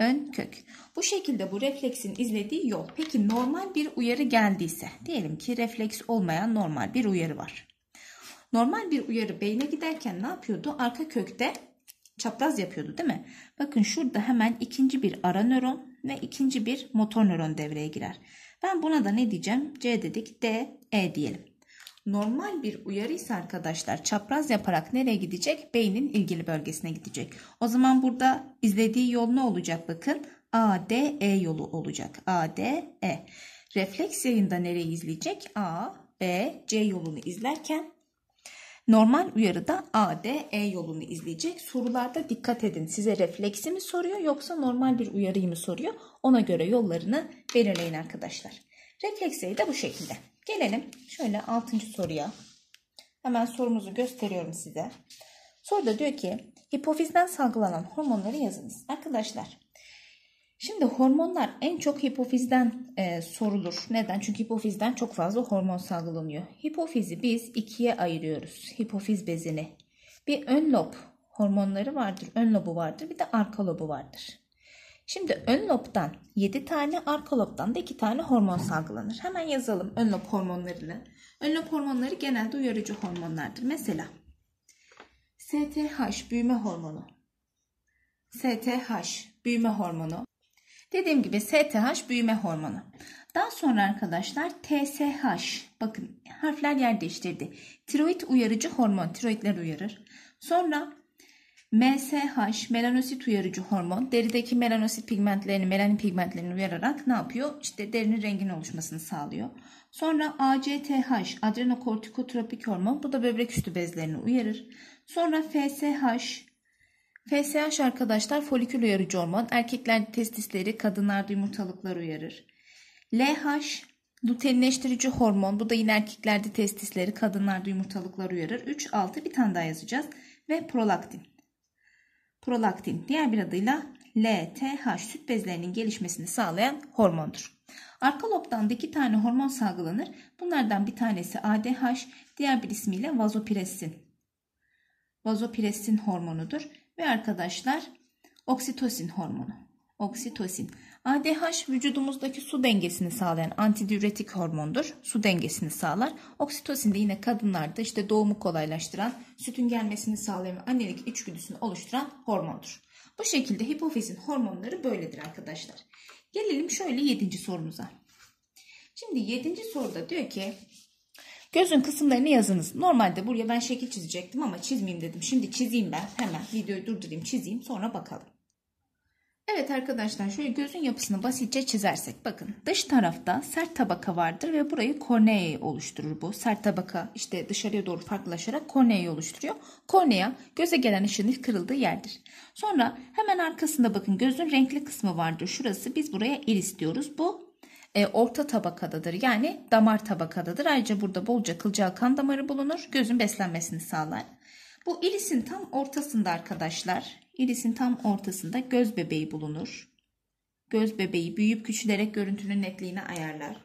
Ön kök. Bu şekilde bu refleksin izlediği yol. Peki normal bir uyarı geldiyse, diyelim ki refleks olmayan normal bir uyarı var. Normal bir uyarı beyne giderken ne yapıyordu? Arka kökte çapraz yapıyordu değil mi? Bakın şurada hemen ikinci bir ara nöron ve ikinci bir motor nöron devreye girer. Ben buna da ne diyeceğim? C dedik, D, E diyelim normal bir uyarı ise arkadaşlar çapraz yaparak nereye gidecek? Beynin ilgili bölgesine gidecek. O zaman burada izlediği yol ne olacak? Bakın A, D, E yolu olacak. A, D, E. Refleks yayında nereyi izleyecek? A, B, C yolunu izlerken normal uyarıda A, D, E yolunu izleyecek. Sorularda dikkat edin. Size refleksi mi soruyor yoksa normal bir uyarıyı mı soruyor? Ona göre yollarını belirleyin arkadaşlar. Refleksi de bu şekilde. Gelelim şöyle 6. soruya. Hemen sorumuzu gösteriyorum size. Soruda diyor ki hipofizden salgılanan hormonları yazınız. Arkadaşlar şimdi hormonlar en çok hipofizden e, sorulur. Neden? Çünkü hipofizden çok fazla hormon salgılanıyor. Hipofizi biz ikiye ayırıyoruz. Hipofiz bezini. Bir ön lob hormonları vardır. Ön lobu vardır. Bir de arka lobu vardır. Şimdi ön lobdan 7 tane, arka lobdan da 2 tane hormon salgılanır. Hemen yazalım ön lob hormonlarını. Ön lob hormonları genelde uyarıcı hormonlardır. Mesela STH büyüme hormonu. STH büyüme hormonu. Dediğim gibi STH büyüme hormonu. Daha sonra arkadaşlar TSH. Bakın harfler yer değiştirdi. Tiroid uyarıcı hormon. Tiroidler uyarır. Sonra MSH melanosit uyarıcı hormon derideki melanosit pigmentlerini, melanin pigmentlerini uyararak ne yapıyor? İşte derinin rengin oluşmasını sağlıyor. Sonra ACTH adrenokortikotropik hormon bu da böbrek üstü bezlerini uyarır. Sonra FSH FSH arkadaşlar folikül uyarıcı hormon erkekler testisleri kadınlarda yumurtalıklar uyarır. LH luteinleştirici hormon bu da yine erkeklerde testisleri kadınlarda yumurtalıklar uyarır. 3 6 bir tane daha yazacağız ve prolaktin. Prolaktin diğer bir adıyla LTH süt bezlerinin gelişmesini sağlayan hormondur. Arka lobdan iki tane hormon salgılanır. Bunlardan bir tanesi ADH, diğer bir ismiyle vazopressin. Vazopressin hormonudur ve arkadaşlar oksitosin hormonu. Oksitosin. ADH vücudumuzdaki su dengesini sağlayan antidiüretik hormondur. Su dengesini sağlar. Oksitosin de yine kadınlarda işte doğumu kolaylaştıran, sütün gelmesini sağlayan ve annelik içgüdüsünü oluşturan hormondur. Bu şekilde hipofizin hormonları böyledir arkadaşlar. Gelelim şöyle 7. sorumuza. Şimdi 7. soruda diyor ki Gözün kısımlarını yazınız. Normalde buraya ben şekil çizecektim ama çizmeyeyim dedim. Şimdi çizeyim ben. Hemen videoyu durdurayım çizeyim sonra bakalım. Evet arkadaşlar şöyle gözün yapısını basitçe çizersek bakın dış tarafta sert tabaka vardır ve burayı korneayı oluşturur bu. Sert tabaka işte dışarıya doğru farklılaşarak korneayı oluşturuyor. Kornea göze gelen ışığın ilk kırıldığı yerdir. Sonra hemen arkasında bakın gözün renkli kısmı vardır. Şurası biz buraya iris diyoruz. Bu e, orta tabakadadır yani damar tabakadadır. Ayrıca burada bolca kılcal kan damarı bulunur. Gözün beslenmesini sağlar. Bu irisin tam ortasında arkadaşlar. İrisin tam ortasında göz bebeği bulunur. Göz bebeği büyüyüp küçülerek görüntünün netliğini ayarlar.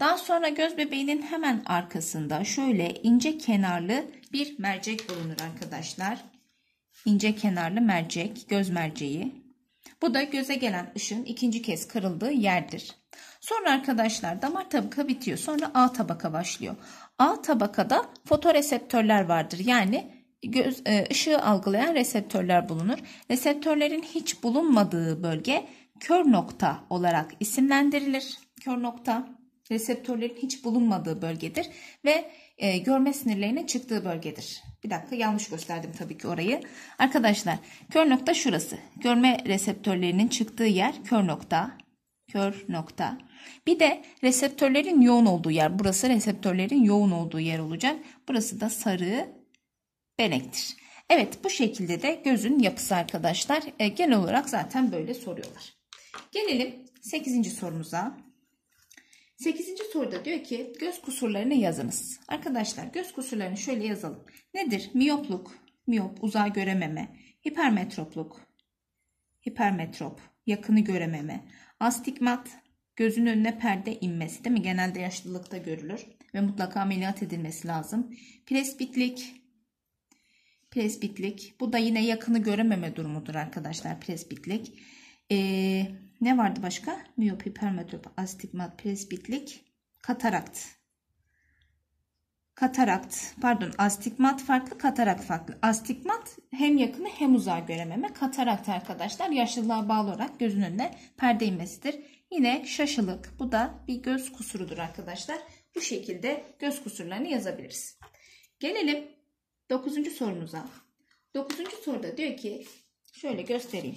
Daha sonra göz bebeğinin hemen arkasında şöyle ince kenarlı bir mercek bulunur arkadaşlar. İnce kenarlı mercek, göz merceği. Bu da göze gelen ışın ikinci kez kırıldığı yerdir. Sonra arkadaşlar damar tabaka bitiyor. Sonra A tabaka başlıyor. A tabakada fotoreseptörler vardır. Yani göz, e, ışığı algılayan reseptörler bulunur. Reseptörlerin hiç bulunmadığı bölge kör nokta olarak isimlendirilir. Kör nokta reseptörlerin hiç bulunmadığı bölgedir ve e, görme sinirlerine çıktığı bölgedir. Bir dakika yanlış gösterdim tabii ki orayı. Arkadaşlar kör nokta şurası. Görme reseptörlerinin çıktığı yer kör nokta. Kör nokta. Bir de reseptörlerin yoğun olduğu yer. Burası reseptörlerin yoğun olduğu yer olacak. Burası da sarı benektir. Evet bu şekilde de gözün yapısı arkadaşlar e, genel olarak zaten böyle soruyorlar. Gelelim 8. sorumuza. 8. soruda diyor ki göz kusurlarını yazınız. Arkadaşlar göz kusurlarını şöyle yazalım. Nedir? Miyopluk, miyop uzağı görememe, hipermetropluk, hipermetrop yakını görememe, astigmat gözün önüne perde inmesi değil mi? Genelde yaşlılıkta görülür ve mutlaka ameliyat edilmesi lazım. Presbitlik presbitlik. Bu da yine yakını görememe durumudur arkadaşlar presbitlik. Ee, ne vardı başka? Miyop, hipermetrop, astigmat, presbitlik, katarakt. Katarakt, pardon astigmat farklı, katarakt farklı. Astigmat hem yakını hem uzağı görememe. Katarakt arkadaşlar yaşlılığa bağlı olarak gözün önüne perde inmesidir. Yine şaşılık. Bu da bir göz kusurudur arkadaşlar. Bu şekilde göz kusurlarını yazabiliriz. Gelelim Dokuzuncu sorumuza. Dokuzuncu soruda diyor ki şöyle göstereyim.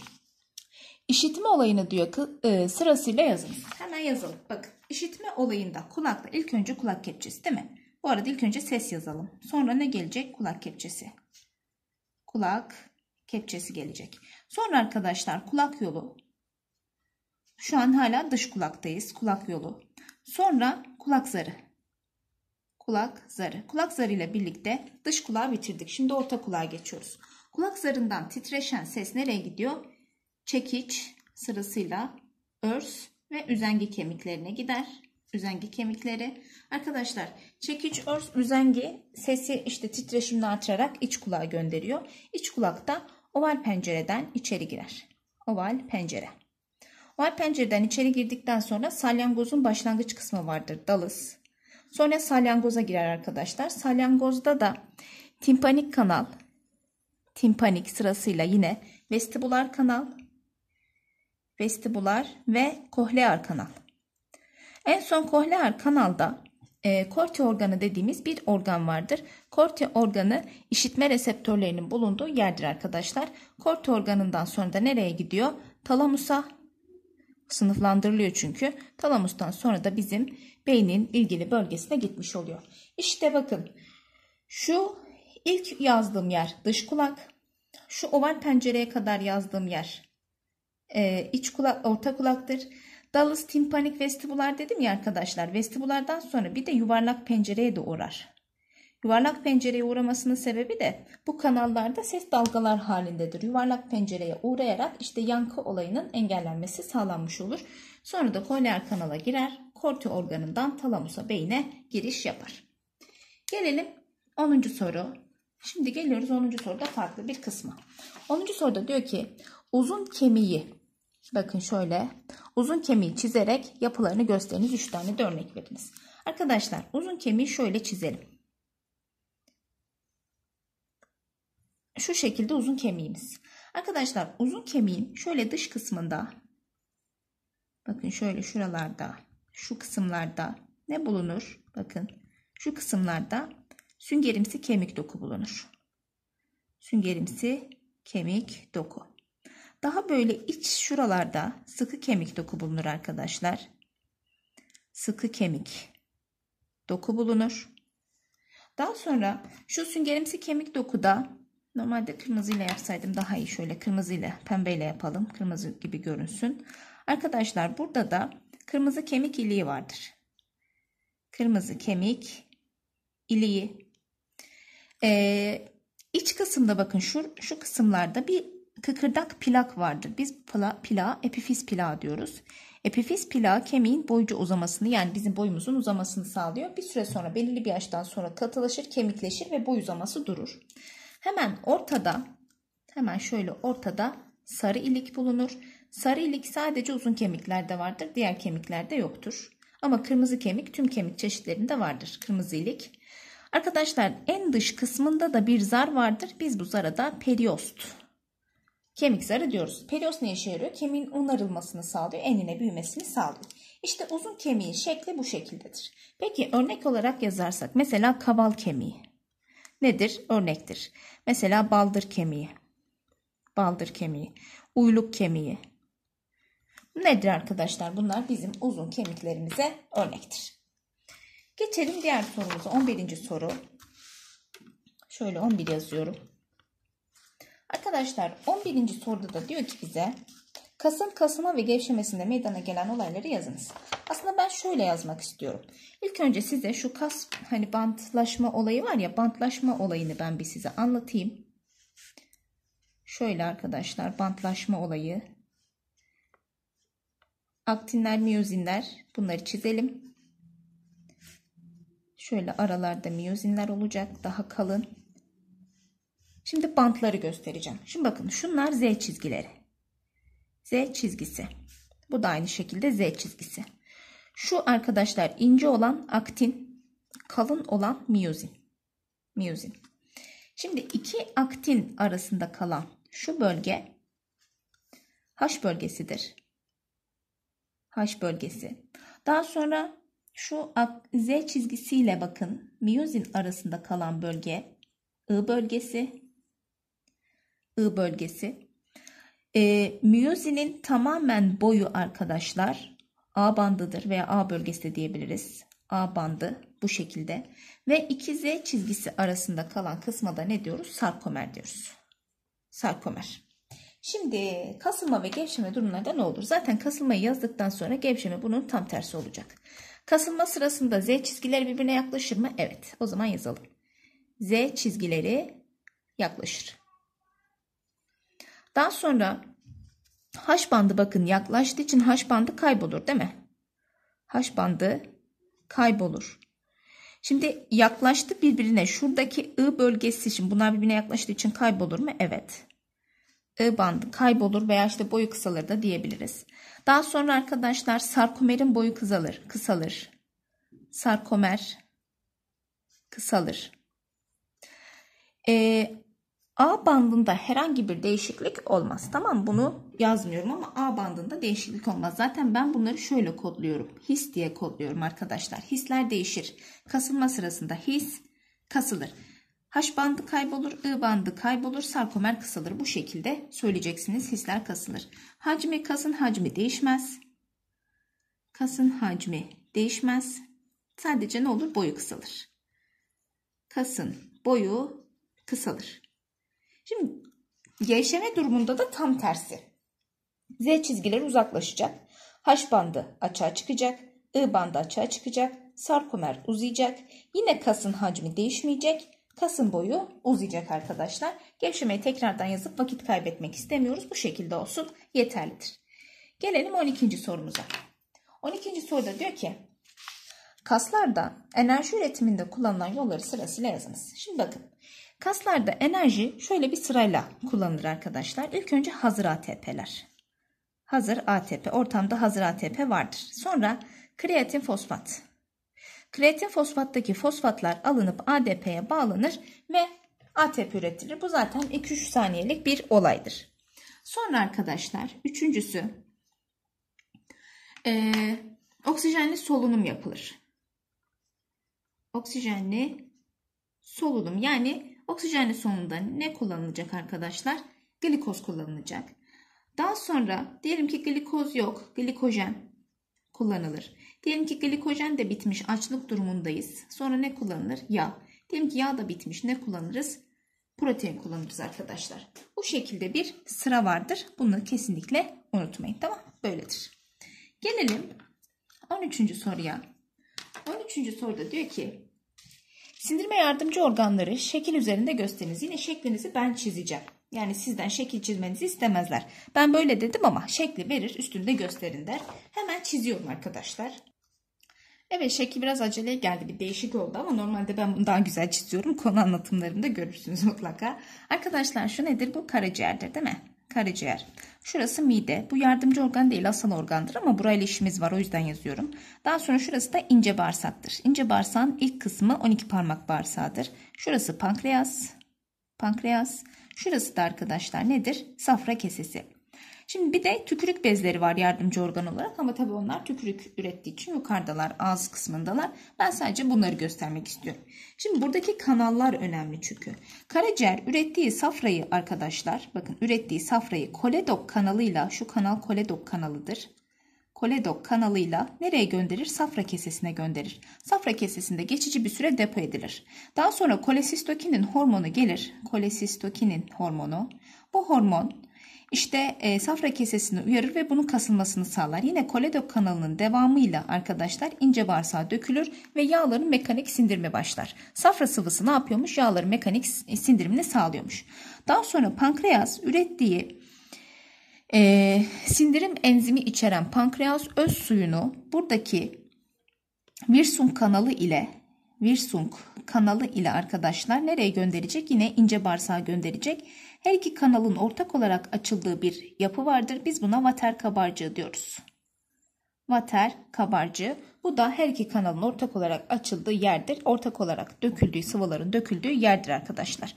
İşitme olayını diyor e, sırasıyla yazın. Hemen yazalım. Bakın işitme olayında kulakla ilk önce kulak kepçesi değil mi? Bu arada ilk önce ses yazalım. Sonra ne gelecek? Kulak kepçesi. Kulak kepçesi gelecek. Sonra arkadaşlar kulak yolu. Şu an hala dış kulaktayız. Kulak yolu. Sonra kulak zarı kulak zarı. Kulak zarı ile birlikte dış kulağı bitirdik. Şimdi orta kulağa geçiyoruz. Kulak zarından titreşen ses nereye gidiyor? Çekiç sırasıyla örs ve üzengi kemiklerine gider. Üzengi kemikleri. Arkadaşlar çekiç, örs, üzengi sesi işte titreşimini artırarak iç kulağa gönderiyor. İç kulakta oval pencereden içeri girer. Oval pencere. Oval pencereden içeri girdikten sonra salyangozun başlangıç kısmı vardır. Dalız, Sonra salyangoza girer arkadaşlar. Salyangozda da timpanik kanal, timpanik sırasıyla yine vestibular kanal, vestibular ve kohlear kanal. En son kohlear kanalda e, korti organı dediğimiz bir organ vardır. Korti organı işitme reseptörlerinin bulunduğu yerdir arkadaşlar. Korti organından sonra da nereye gidiyor? Talamusa Sınıflandırılıyor çünkü. Talamustan sonra da bizim beynin ilgili bölgesine gitmiş oluyor. İşte bakın şu ilk yazdığım yer dış kulak. Şu oval pencereye kadar yazdığım yer e, iç kulak orta kulaktır. Dallas timpanik vestibular dedim ya arkadaşlar. Vestibulardan sonra bir de yuvarlak pencereye de uğrar. Yuvarlak pencereye uğramasının sebebi de bu kanallarda ses dalgalar halindedir. Yuvarlak pencereye uğrayarak işte yankı olayının engellenmesi sağlanmış olur. Sonra da koleer kanala girer. Korti organından talamusa beyne giriş yapar. Gelelim 10. soru. Şimdi geliyoruz 10. soruda farklı bir kısma. 10. soruda diyor ki uzun kemiği bakın şöyle uzun kemiği çizerek yapılarını gösteriniz. 3 tane de örnek veriniz. Arkadaşlar uzun kemiği şöyle çizelim. şu şekilde uzun kemiğimiz. Arkadaşlar uzun kemiğin şöyle dış kısmında bakın şöyle şuralarda şu kısımlarda ne bulunur? Bakın şu kısımlarda süngerimsi kemik doku bulunur. Süngerimsi kemik doku. Daha böyle iç şuralarda sıkı kemik doku bulunur arkadaşlar. Sıkı kemik doku bulunur. Daha sonra şu süngerimsi kemik dokuda Normalde kırmızıyla yapsaydım daha iyi. Şöyle kırmızıyla pembeyle yapalım. Kırmızı gibi görünsün. Arkadaşlar burada da kırmızı kemik iliği vardır. Kırmızı kemik iliği. Ee, iç kısımda bakın şu, şu kısımlarda bir kıkırdak plak vardır. Biz pla, plağa epifiz plağı diyoruz. Epifiz plağı kemiğin boyuca uzamasını yani bizim boyumuzun uzamasını sağlıyor. Bir süre sonra belirli bir yaştan sonra katılaşır, kemikleşir ve boy uzaması durur. Hemen ortada, hemen şöyle ortada sarı ilik bulunur. Sarı ilik sadece uzun kemiklerde vardır, diğer kemiklerde yoktur. Ama kırmızı kemik tüm kemik çeşitlerinde vardır. Kırmızı ilik. Arkadaşlar en dış kısmında da bir zar vardır. Biz bu zara da periost kemik zarı diyoruz. Periost ne işe yarıyor? Kemiğin onarılmasını sağlıyor, enine büyümesini sağlıyor. İşte uzun kemiğin şekli bu şekildedir. Peki örnek olarak yazarsak mesela kaval kemiği nedir? Örnektir. Mesela baldır kemiği. Baldır kemiği. Uyluk kemiği. Nedir arkadaşlar? Bunlar bizim uzun kemiklerimize örnektir. Geçelim diğer sorumuza. 11. soru. Şöyle 11 yazıyorum. Arkadaşlar 11. soruda da diyor ki bize Kasın kasılma ve gevşemesinde meydana gelen olayları yazınız. Aslında ben şöyle yazmak istiyorum. İlk önce size şu kas hani bantlaşma olayı var ya bantlaşma olayını ben bir size anlatayım. Şöyle arkadaşlar bantlaşma olayı. Aktinler, miyozinler bunları çizelim. Şöyle aralarda miyozinler olacak daha kalın. Şimdi bantları göstereceğim. Şimdi bakın şunlar Z çizgileri. Z çizgisi. Bu da aynı şekilde Z çizgisi. Şu arkadaşlar ince olan aktin, kalın olan miyozin. Miyozin. Şimdi iki aktin arasında kalan şu bölge H bölgesidir. H bölgesi. Daha sonra şu Z çizgisiyle bakın miyozin arasında kalan bölge I bölgesi. I bölgesi. E, ee, Miyuzi'nin tamamen boyu arkadaşlar A bandıdır veya A bölgesi de diyebiliriz. A bandı bu şekilde ve 2Z çizgisi arasında kalan kısma da ne diyoruz? Sarkomer diyoruz. Sarkomer. Şimdi kasılma ve gevşeme durumlarında ne olur? Zaten kasılmayı yazdıktan sonra gevşeme bunun tam tersi olacak. Kasılma sırasında Z çizgileri birbirine yaklaşır mı? Evet. O zaman yazalım. Z çizgileri yaklaşır. Daha sonra haş bandı bakın yaklaştığı için haş bandı kaybolur değil mi? Haş bandı kaybolur. Şimdi yaklaştı birbirine. Şuradaki I bölgesi için bunlar birbirine yaklaştığı için kaybolur mu? Evet. I bandı kaybolur veya işte boyu kısalır da diyebiliriz. Daha sonra arkadaşlar sarkomerin boyu kısalır. Kısalır. Sarkomer kısalır. Ee, A bandında herhangi bir değişiklik olmaz. Tamam bunu yazmıyorum ama A bandında değişiklik olmaz. Zaten ben bunları şöyle kodluyorum. His diye kodluyorum arkadaşlar. Hisler değişir. Kasılma sırasında his kasılır. H bandı kaybolur, I bandı kaybolur, sarkomer kısalır. Bu şekilde söyleyeceksiniz hisler kasılır. Hacmi kasın hacmi değişmez. Kasın hacmi değişmez. Sadece ne olur? Boyu kısalır. Kasın boyu kısalır. Şimdi gevşeme durumunda da tam tersi. Z çizgileri uzaklaşacak. H bandı açığa çıkacak. I bandı açığa çıkacak. Sarkomer uzayacak. Yine kasın hacmi değişmeyecek. Kasın boyu uzayacak arkadaşlar. Gevşemeyi tekrardan yazıp vakit kaybetmek istemiyoruz. Bu şekilde olsun yeterlidir. Gelelim 12. sorumuza. 12. soruda diyor ki kaslarda enerji üretiminde kullanılan yolları sırasıyla yazınız. Şimdi bakın Kaslarda enerji şöyle bir sırayla kullanılır arkadaşlar. İlk önce hazır ATP'ler. Hazır ATP. Ortamda hazır ATP vardır. Sonra kreatin fosfat. Kreatin fosfattaki fosfatlar alınıp ADP'ye bağlanır ve ATP üretilir. Bu zaten 2-3 saniyelik bir olaydır. Sonra arkadaşlar üçüncüsü e, oksijenli solunum yapılır. Oksijenli solunum yani Oksijenin sonunda ne kullanılacak arkadaşlar? Glikoz kullanılacak. Daha sonra diyelim ki glikoz yok, glikojen kullanılır. Diyelim ki glikojen de bitmiş, açlık durumundayız. Sonra ne kullanılır? Yağ. Diyelim ki yağ da bitmiş, ne kullanırız? Protein kullanırız arkadaşlar. Bu şekilde bir sıra vardır. Bunu kesinlikle unutmayın. Tamam Böyledir. Gelelim 13. soruya. 13. soruda diyor ki Sindirme yardımcı organları şekil üzerinde gösteriniz. Yine şeklinizi ben çizeceğim. Yani sizden şekil çizmenizi istemezler. Ben böyle dedim ama şekli verir üstünde gösterin der. Hemen çiziyorum arkadaşlar. Evet şekil biraz acele geldi bir değişik oldu ama normalde ben bunu daha güzel çiziyorum. Konu anlatımlarında görürsünüz mutlaka. Arkadaşlar şu nedir bu karaciğerdir değil mi? Karaciğer. Şurası mide. Bu yardımcı organ değil asal organdır ama burayla işimiz var o yüzden yazıyorum. Daha sonra şurası da ince bağırsaktır. İnce bağırsağın ilk kısmı 12 parmak bağırsağıdır. Şurası pankreas. Pankreas. Şurası da arkadaşlar nedir? Safra kesesi. Şimdi bir de tükürük bezleri var yardımcı organ olarak ama tabi onlar tükürük ürettiği için yukarıdalar, ağız kısmındalar. Ben sadece bunları göstermek istiyorum. Şimdi buradaki kanallar önemli çünkü. Karaciğer ürettiği safrayı arkadaşlar, bakın ürettiği safrayı koledok kanalıyla, şu kanal koledok kanalıdır koledok kanalıyla nereye gönderir? Safra kesesine gönderir. Safra kesesinde geçici bir süre depo edilir. Daha sonra kolesistokinin hormonu gelir. Kolesistokinin hormonu. Bu hormon işte e, safra kesesini uyarır ve bunun kasılmasını sağlar. Yine koledo kanalının devamıyla arkadaşlar ince bağırsağa dökülür ve yağların mekanik sindirimi başlar. Safra sıvısı ne yapıyormuş? Yağların mekanik sindirimini sağlıyormuş. Daha sonra pankreas ürettiği e, sindirim enzimi içeren pankreas öz suyunu buradaki virsum kanalı ile virsung kanalı ile arkadaşlar nereye gönderecek? Yine ince bağırsağa gönderecek her iki kanalın ortak olarak açıldığı bir yapı vardır. Biz buna vater kabarcığı diyoruz. Vater kabarcığı bu da her iki kanalın ortak olarak açıldığı yerdir. Ortak olarak döküldüğü sıvıların döküldüğü yerdir arkadaşlar.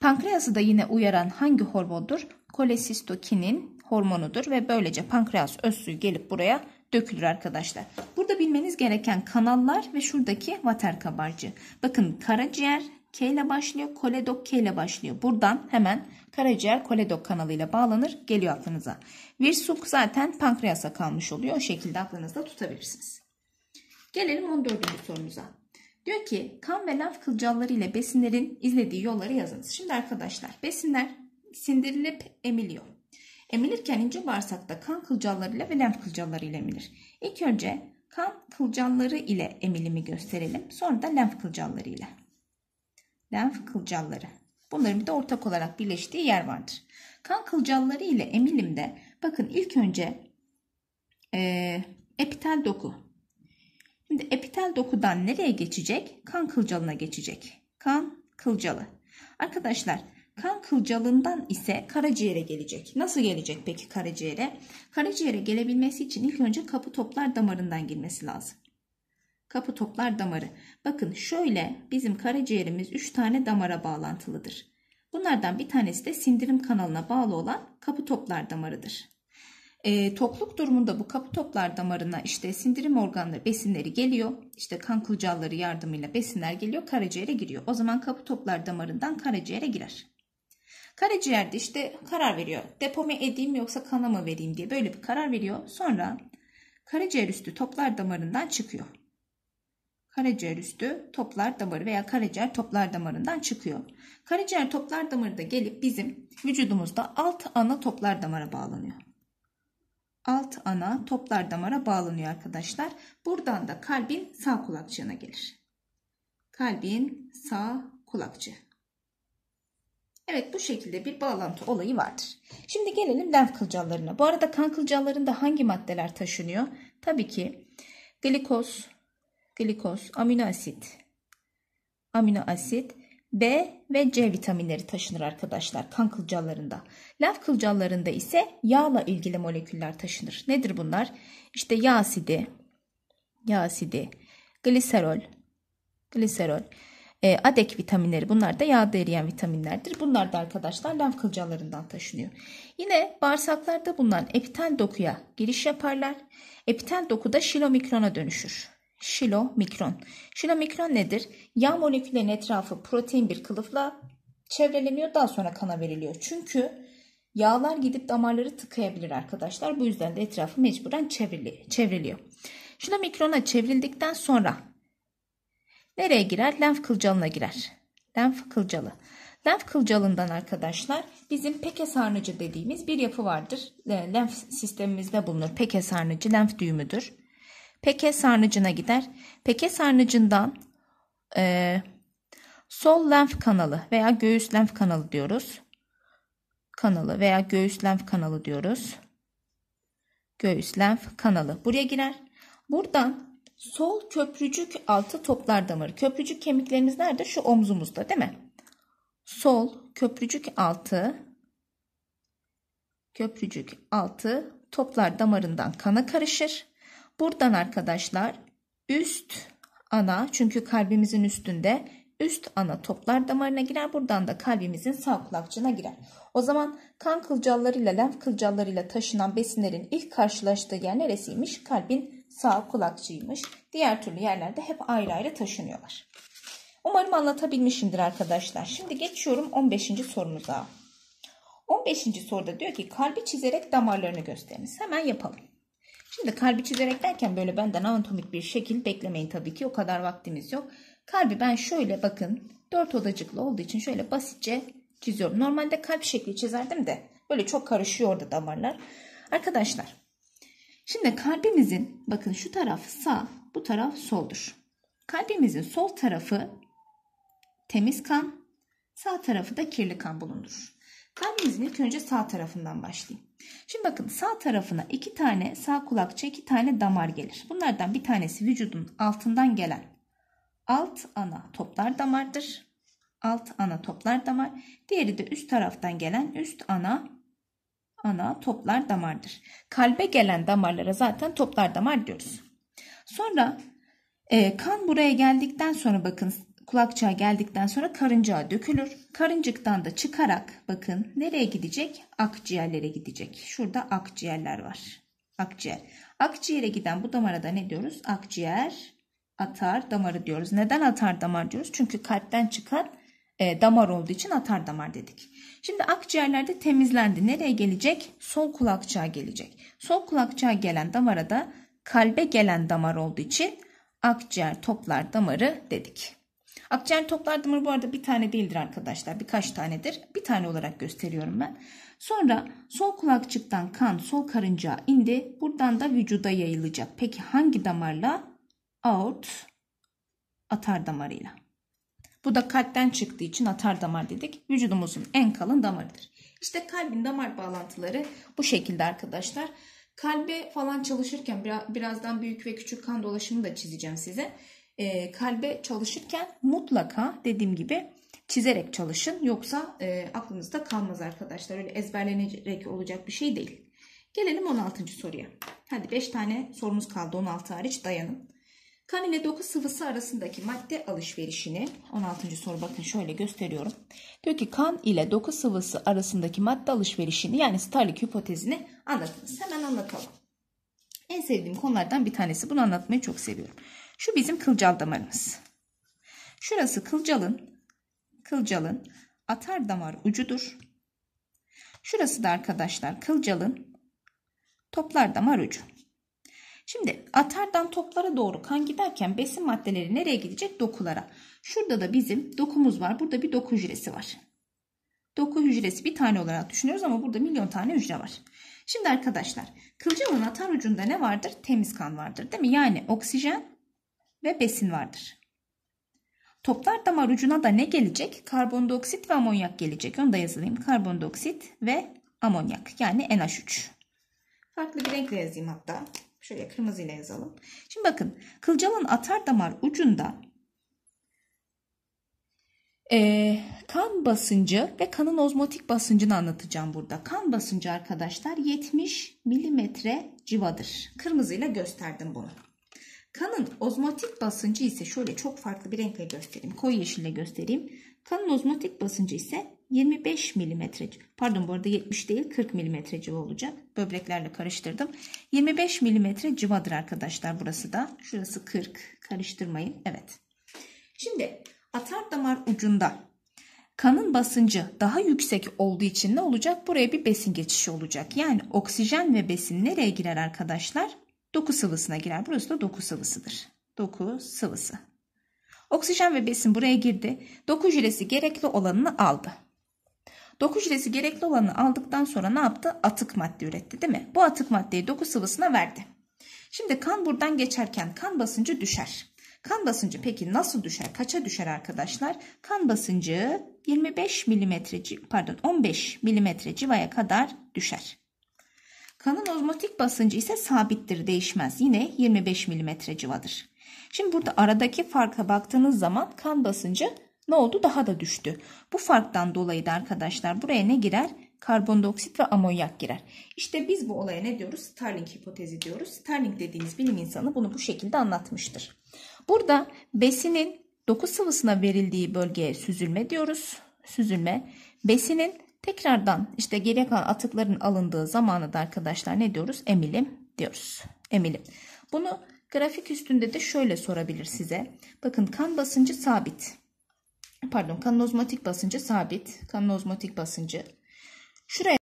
Pankreası da yine uyaran hangi hormondur? Kolesistokinin hormonudur ve böylece pankreas öz suyu gelip buraya dökülür arkadaşlar. Burada bilmeniz gereken kanallar ve şuradaki vater kabarcığı. Bakın karaciğer K ile başlıyor. Koledok K ile başlıyor. Buradan hemen karaciğer koledok kanalıyla bağlanır. Geliyor aklınıza. Virsuk zaten pankreasa kalmış oluyor. O şekilde aklınızda tutabilirsiniz. Gelelim 14. sorumuza. Diyor ki kan ve lenf kılcalları ile besinlerin izlediği yolları yazınız. Şimdi arkadaşlar besinler sindirilip emiliyor. Emilirken ince bağırsakta kan kılcalları ile ve lenf kılcalları ile emilir. İlk önce kan kılcalları ile emilimi gösterelim. Sonra da lenf kılcalları ile. Lenf kılcalları. Bunların bir de ortak olarak birleştiği yer vardır. Kan kılcalları ile emilimde bakın ilk önce e, epitel doku. Şimdi epitel dokudan nereye geçecek? Kan kılcalına geçecek. Kan kılcalı. Arkadaşlar kan kılcalından ise karaciğere gelecek. Nasıl gelecek peki karaciğere? Karaciğere gelebilmesi için ilk önce kapı toplar damarından girmesi lazım. Kapı toplar damarı. Bakın şöyle bizim karaciğerimiz 3 tane damara bağlantılıdır. Bunlardan bir tanesi de sindirim kanalına bağlı olan kapı toplar damarıdır. E, tokluk durumunda bu kapı toplar damarına işte sindirim organları besinleri geliyor. İşte kan kılcalları yardımıyla besinler geliyor karaciğere giriyor. O zaman kapı toplar damarından karaciğere girer. Karaciğerde işte karar veriyor. Depome edeyim yoksa kana mı vereyim diye böyle bir karar veriyor. Sonra karaciğer üstü toplar damarından çıkıyor karaciğer üstü toplar damarı veya karaciğer toplar damarından çıkıyor. Karaciğer toplar damarı da gelip bizim vücudumuzda alt ana toplar damara bağlanıyor. Alt ana toplar damara bağlanıyor arkadaşlar. Buradan da kalbin sağ kulakçığına gelir. Kalbin sağ kulakçığı. Evet bu şekilde bir bağlantı olayı vardır. Şimdi gelelim lenf kılcallarına. Bu arada kan kılcallarında hangi maddeler taşınıyor? Tabii ki glikoz, glikoz, amino asit, amino asit, B ve C vitaminleri taşınır arkadaşlar kan kılcallarında. Laf kılcallarında ise yağla ilgili moleküller taşınır. Nedir bunlar? İşte yağ asidi, yağ asidi, gliserol, gliserol, e, adek vitaminleri bunlar da yağda eriyen vitaminlerdir. Bunlar da arkadaşlar lenf kılcallarından taşınıyor. Yine bağırsaklarda bulunan epitel dokuya giriş yaparlar. Epitel doku da şilomikrona dönüşür şilomikron. Şilomikron nedir? Yağ moleküllerinin etrafı protein bir kılıfla çevreleniyor daha sonra kana veriliyor. Çünkü yağlar gidip damarları tıkayabilir arkadaşlar. Bu yüzden de etrafı mecburen çevrili, çevriliyor. Şilamikrona çevrildikten sonra nereye girer? Lenf kılcalına girer. Lenf kılcalı. Lenf kılcalından arkadaşlar bizim pekes harnıcı dediğimiz bir yapı vardır. Lenf sistemimizde bulunur. Pekes harnıcı lenf düğümüdür peke sarnıcına gider. Peke sarnıcından e, sol lenf kanalı veya göğüs lenf kanalı diyoruz. Kanalı veya göğüs lenf kanalı diyoruz. Göğüs lenf kanalı buraya girer. Buradan sol köprücük altı toplar damarı. Köprücük kemiklerimiz nerede? Şu omzumuzda değil mi? Sol köprücük altı köprücük altı toplar damarından kana karışır. Buradan arkadaşlar üst ana çünkü kalbimizin üstünde üst ana toplar damarına girer. Buradan da kalbimizin sağ kulakçığına girer. O zaman kan kılcallarıyla lenf kılcallarıyla taşınan besinlerin ilk karşılaştığı yer neresiymiş? Kalbin sağ kulakçığıymış. Diğer türlü yerlerde hep ayrı ayrı taşınıyorlar. Umarım anlatabilmişimdir arkadaşlar. Şimdi geçiyorum 15. sorumuza. 15. soruda diyor ki kalbi çizerek damarlarını gösteriniz. Hemen yapalım. Şimdi kalbi çizerek derken böyle benden anatomik bir şekil beklemeyin tabii ki. O kadar vaktimiz yok. Kalbi ben şöyle bakın dört odacıklı olduğu için şöyle basitçe çiziyorum. Normalde kalp şekli çizerdim de böyle çok karışıyordu damarlar. Arkadaşlar şimdi kalbimizin bakın şu taraf sağ bu taraf soldur. Kalbimizin sol tarafı temiz kan sağ tarafı da kirli kan bulundurur. Kalbimizin ilk önce sağ tarafından başlayayım. Şimdi bakın sağ tarafına iki tane sağ kulakça iki tane damar gelir. Bunlardan bir tanesi vücudun altından gelen alt ana toplar damardır. Alt ana toplar damar. Diğeri de üst taraftan gelen üst ana ana toplar damardır. Kalbe gelen damarlara zaten toplar damar diyoruz. Sonra e, kan buraya geldikten sonra bakın kulakçığa geldikten sonra karıncağa dökülür. Karıncıktan da çıkarak bakın nereye gidecek? Akciğerlere gidecek. Şurada akciğerler var. Akciğer. Akciğere giden bu damara da ne diyoruz? Akciğer atar damarı diyoruz. Neden atar damar diyoruz? Çünkü kalpten çıkan e, damar olduğu için atar damar dedik. Şimdi akciğerlerde temizlendi. Nereye gelecek? Sol kulakçığa gelecek. Sol kulakçığa gelen damara da kalbe gelen damar olduğu için akciğer toplar damarı dedik. Akciğer toplar damarı bu arada bir tane değildir arkadaşlar. Birkaç tanedir. Bir tane olarak gösteriyorum ben. Sonra sol kulakçıktan kan sol karıncağa indi. Buradan da vücuda yayılacak. Peki hangi damarla? Aort atar damarıyla. Bu da kalpten çıktığı için atar damar dedik. Vücudumuzun en kalın damarıdır. İşte kalbin damar bağlantıları bu şekilde arkadaşlar. Kalbe falan çalışırken birazdan büyük ve küçük kan dolaşımı da çizeceğim size e, kalbe çalışırken mutlaka dediğim gibi çizerek çalışın. Yoksa e, aklınızda kalmaz arkadaşlar. Öyle ezberlenerek olacak bir şey değil. Gelelim 16. soruya. Hadi 5 tane sorumuz kaldı 16 hariç dayanın. Kan ile doku sıvısı arasındaki madde alışverişini 16. soru bakın şöyle gösteriyorum. Diyor ki kan ile doku sıvısı arasındaki madde alışverişini yani Starlik hipotezini anlatınız. Hemen anlatalım. En sevdiğim konulardan bir tanesi. Bunu anlatmayı çok seviyorum. Şu bizim kılcal damarımız. Şurası kılcalın, kılcalın atar damar ucudur. Şurası da arkadaşlar kılcalın toplar damar ucu. Şimdi atardan toplara doğru kan giderken besin maddeleri nereye gidecek? Dokulara. Şurada da bizim dokumuz var. Burada bir doku hücresi var. Doku hücresi bir tane olarak düşünüyoruz ama burada milyon tane hücre var. Şimdi arkadaşlar kılcalın atar ucunda ne vardır? Temiz kan vardır değil mi? Yani oksijen ve besin vardır. Toplar damar ucuna da ne gelecek? Karbondioksit ve amonyak gelecek. Onu da yazayım. Karbondioksit ve amonyak yani NH3. Farklı bir renkle yazayım hatta. Şöyle kırmızıyla yazalım. Şimdi bakın kılcalın atar damar ucunda e, kan basıncı ve kanın ozmotik basıncını anlatacağım burada. Kan basıncı arkadaşlar 70 milimetre civadır. Kırmızıyla gösterdim bunu. Kanın ozmotik basıncı ise şöyle çok farklı bir renkle göstereyim. Koyu yeşille göstereyim. Kanın ozmotik basıncı ise 25 milimetre pardon bu arada 70 değil 40 milimetre civa olacak. Böbreklerle karıştırdım. 25 milimetre civadır arkadaşlar burası da. Şurası 40 karıştırmayın. Evet. Şimdi atar damar ucunda kanın basıncı daha yüksek olduğu için ne olacak? Buraya bir besin geçişi olacak. Yani oksijen ve besin nereye girer arkadaşlar? doku sıvısına girer. Burası da doku sıvısıdır. Doku sıvısı. Oksijen ve besin buraya girdi. Doku jülesi gerekli olanını aldı. Doku jülesi gerekli olanı aldıktan sonra ne yaptı? Atık madde üretti değil mi? Bu atık maddeyi doku sıvısına verdi. Şimdi kan buradan geçerken kan basıncı düşer. Kan basıncı peki nasıl düşer? Kaça düşer arkadaşlar? Kan basıncı 25 milimetre pardon 15 milimetre civaya kadar düşer. Kanın ozmotik basıncı ise sabittir, değişmez. Yine 25 mm civadır. Şimdi burada aradaki farka baktığınız zaman kan basıncı ne oldu? Daha da düştü. Bu farktan dolayı da arkadaşlar buraya ne girer? Karbondioksit ve amonyak girer. İşte biz bu olaya ne diyoruz? Starling hipotezi diyoruz. Starling dediğimiz bilim insanı bunu bu şekilde anlatmıştır. Burada besinin doku sıvısına verildiği bölgeye süzülme diyoruz. Süzülme. Besinin Tekrardan işte geriye kalan atıkların alındığı zamanı da arkadaşlar ne diyoruz? Emilim diyoruz. Emilim. Bunu grafik üstünde de şöyle sorabilir size. Bakın kan basıncı sabit. Pardon kan kanozmatik basıncı sabit. Kan Kanozmatik basıncı. Şuraya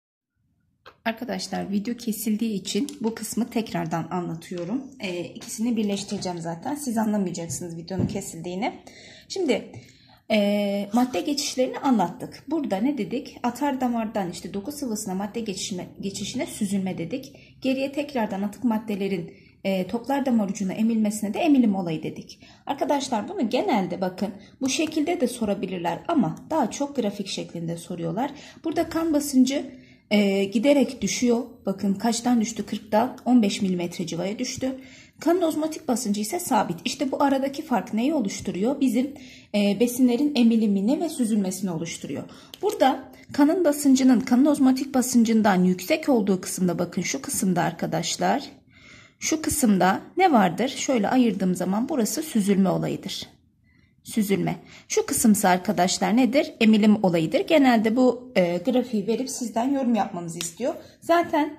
Arkadaşlar video kesildiği için bu kısmı tekrardan anlatıyorum. Ee, ikisini birleştireceğim zaten. Siz anlamayacaksınız videonun kesildiğini. Şimdi e, madde geçişlerini anlattık. Burada ne dedik? Atar damardan işte doku sıvısına madde geçişine, geçişine süzülme dedik. Geriye tekrardan atık maddelerin e, toplar damar ucuna emilmesine de emilim olayı dedik. Arkadaşlar bunu genelde bakın bu şekilde de sorabilirler ama daha çok grafik şeklinde soruyorlar. Burada kan basıncı e, giderek düşüyor. Bakın kaçtan düştü? 40'da 15 milimetre civaya düştü. Kanın ozmotik basıncı ise sabit. İşte bu aradaki fark neyi oluşturuyor? Bizim e, besinlerin emilimini ve süzülmesini oluşturuyor. Burada kanın basıncının, kanın ozmotik basıncından yüksek olduğu kısımda bakın şu kısımda arkadaşlar. Şu kısımda ne vardır? Şöyle ayırdığım zaman burası süzülme olayıdır. Süzülme. Şu kısımsa arkadaşlar nedir? Emilim olayıdır. Genelde bu e, grafiği verip sizden yorum yapmanızı istiyor. Zaten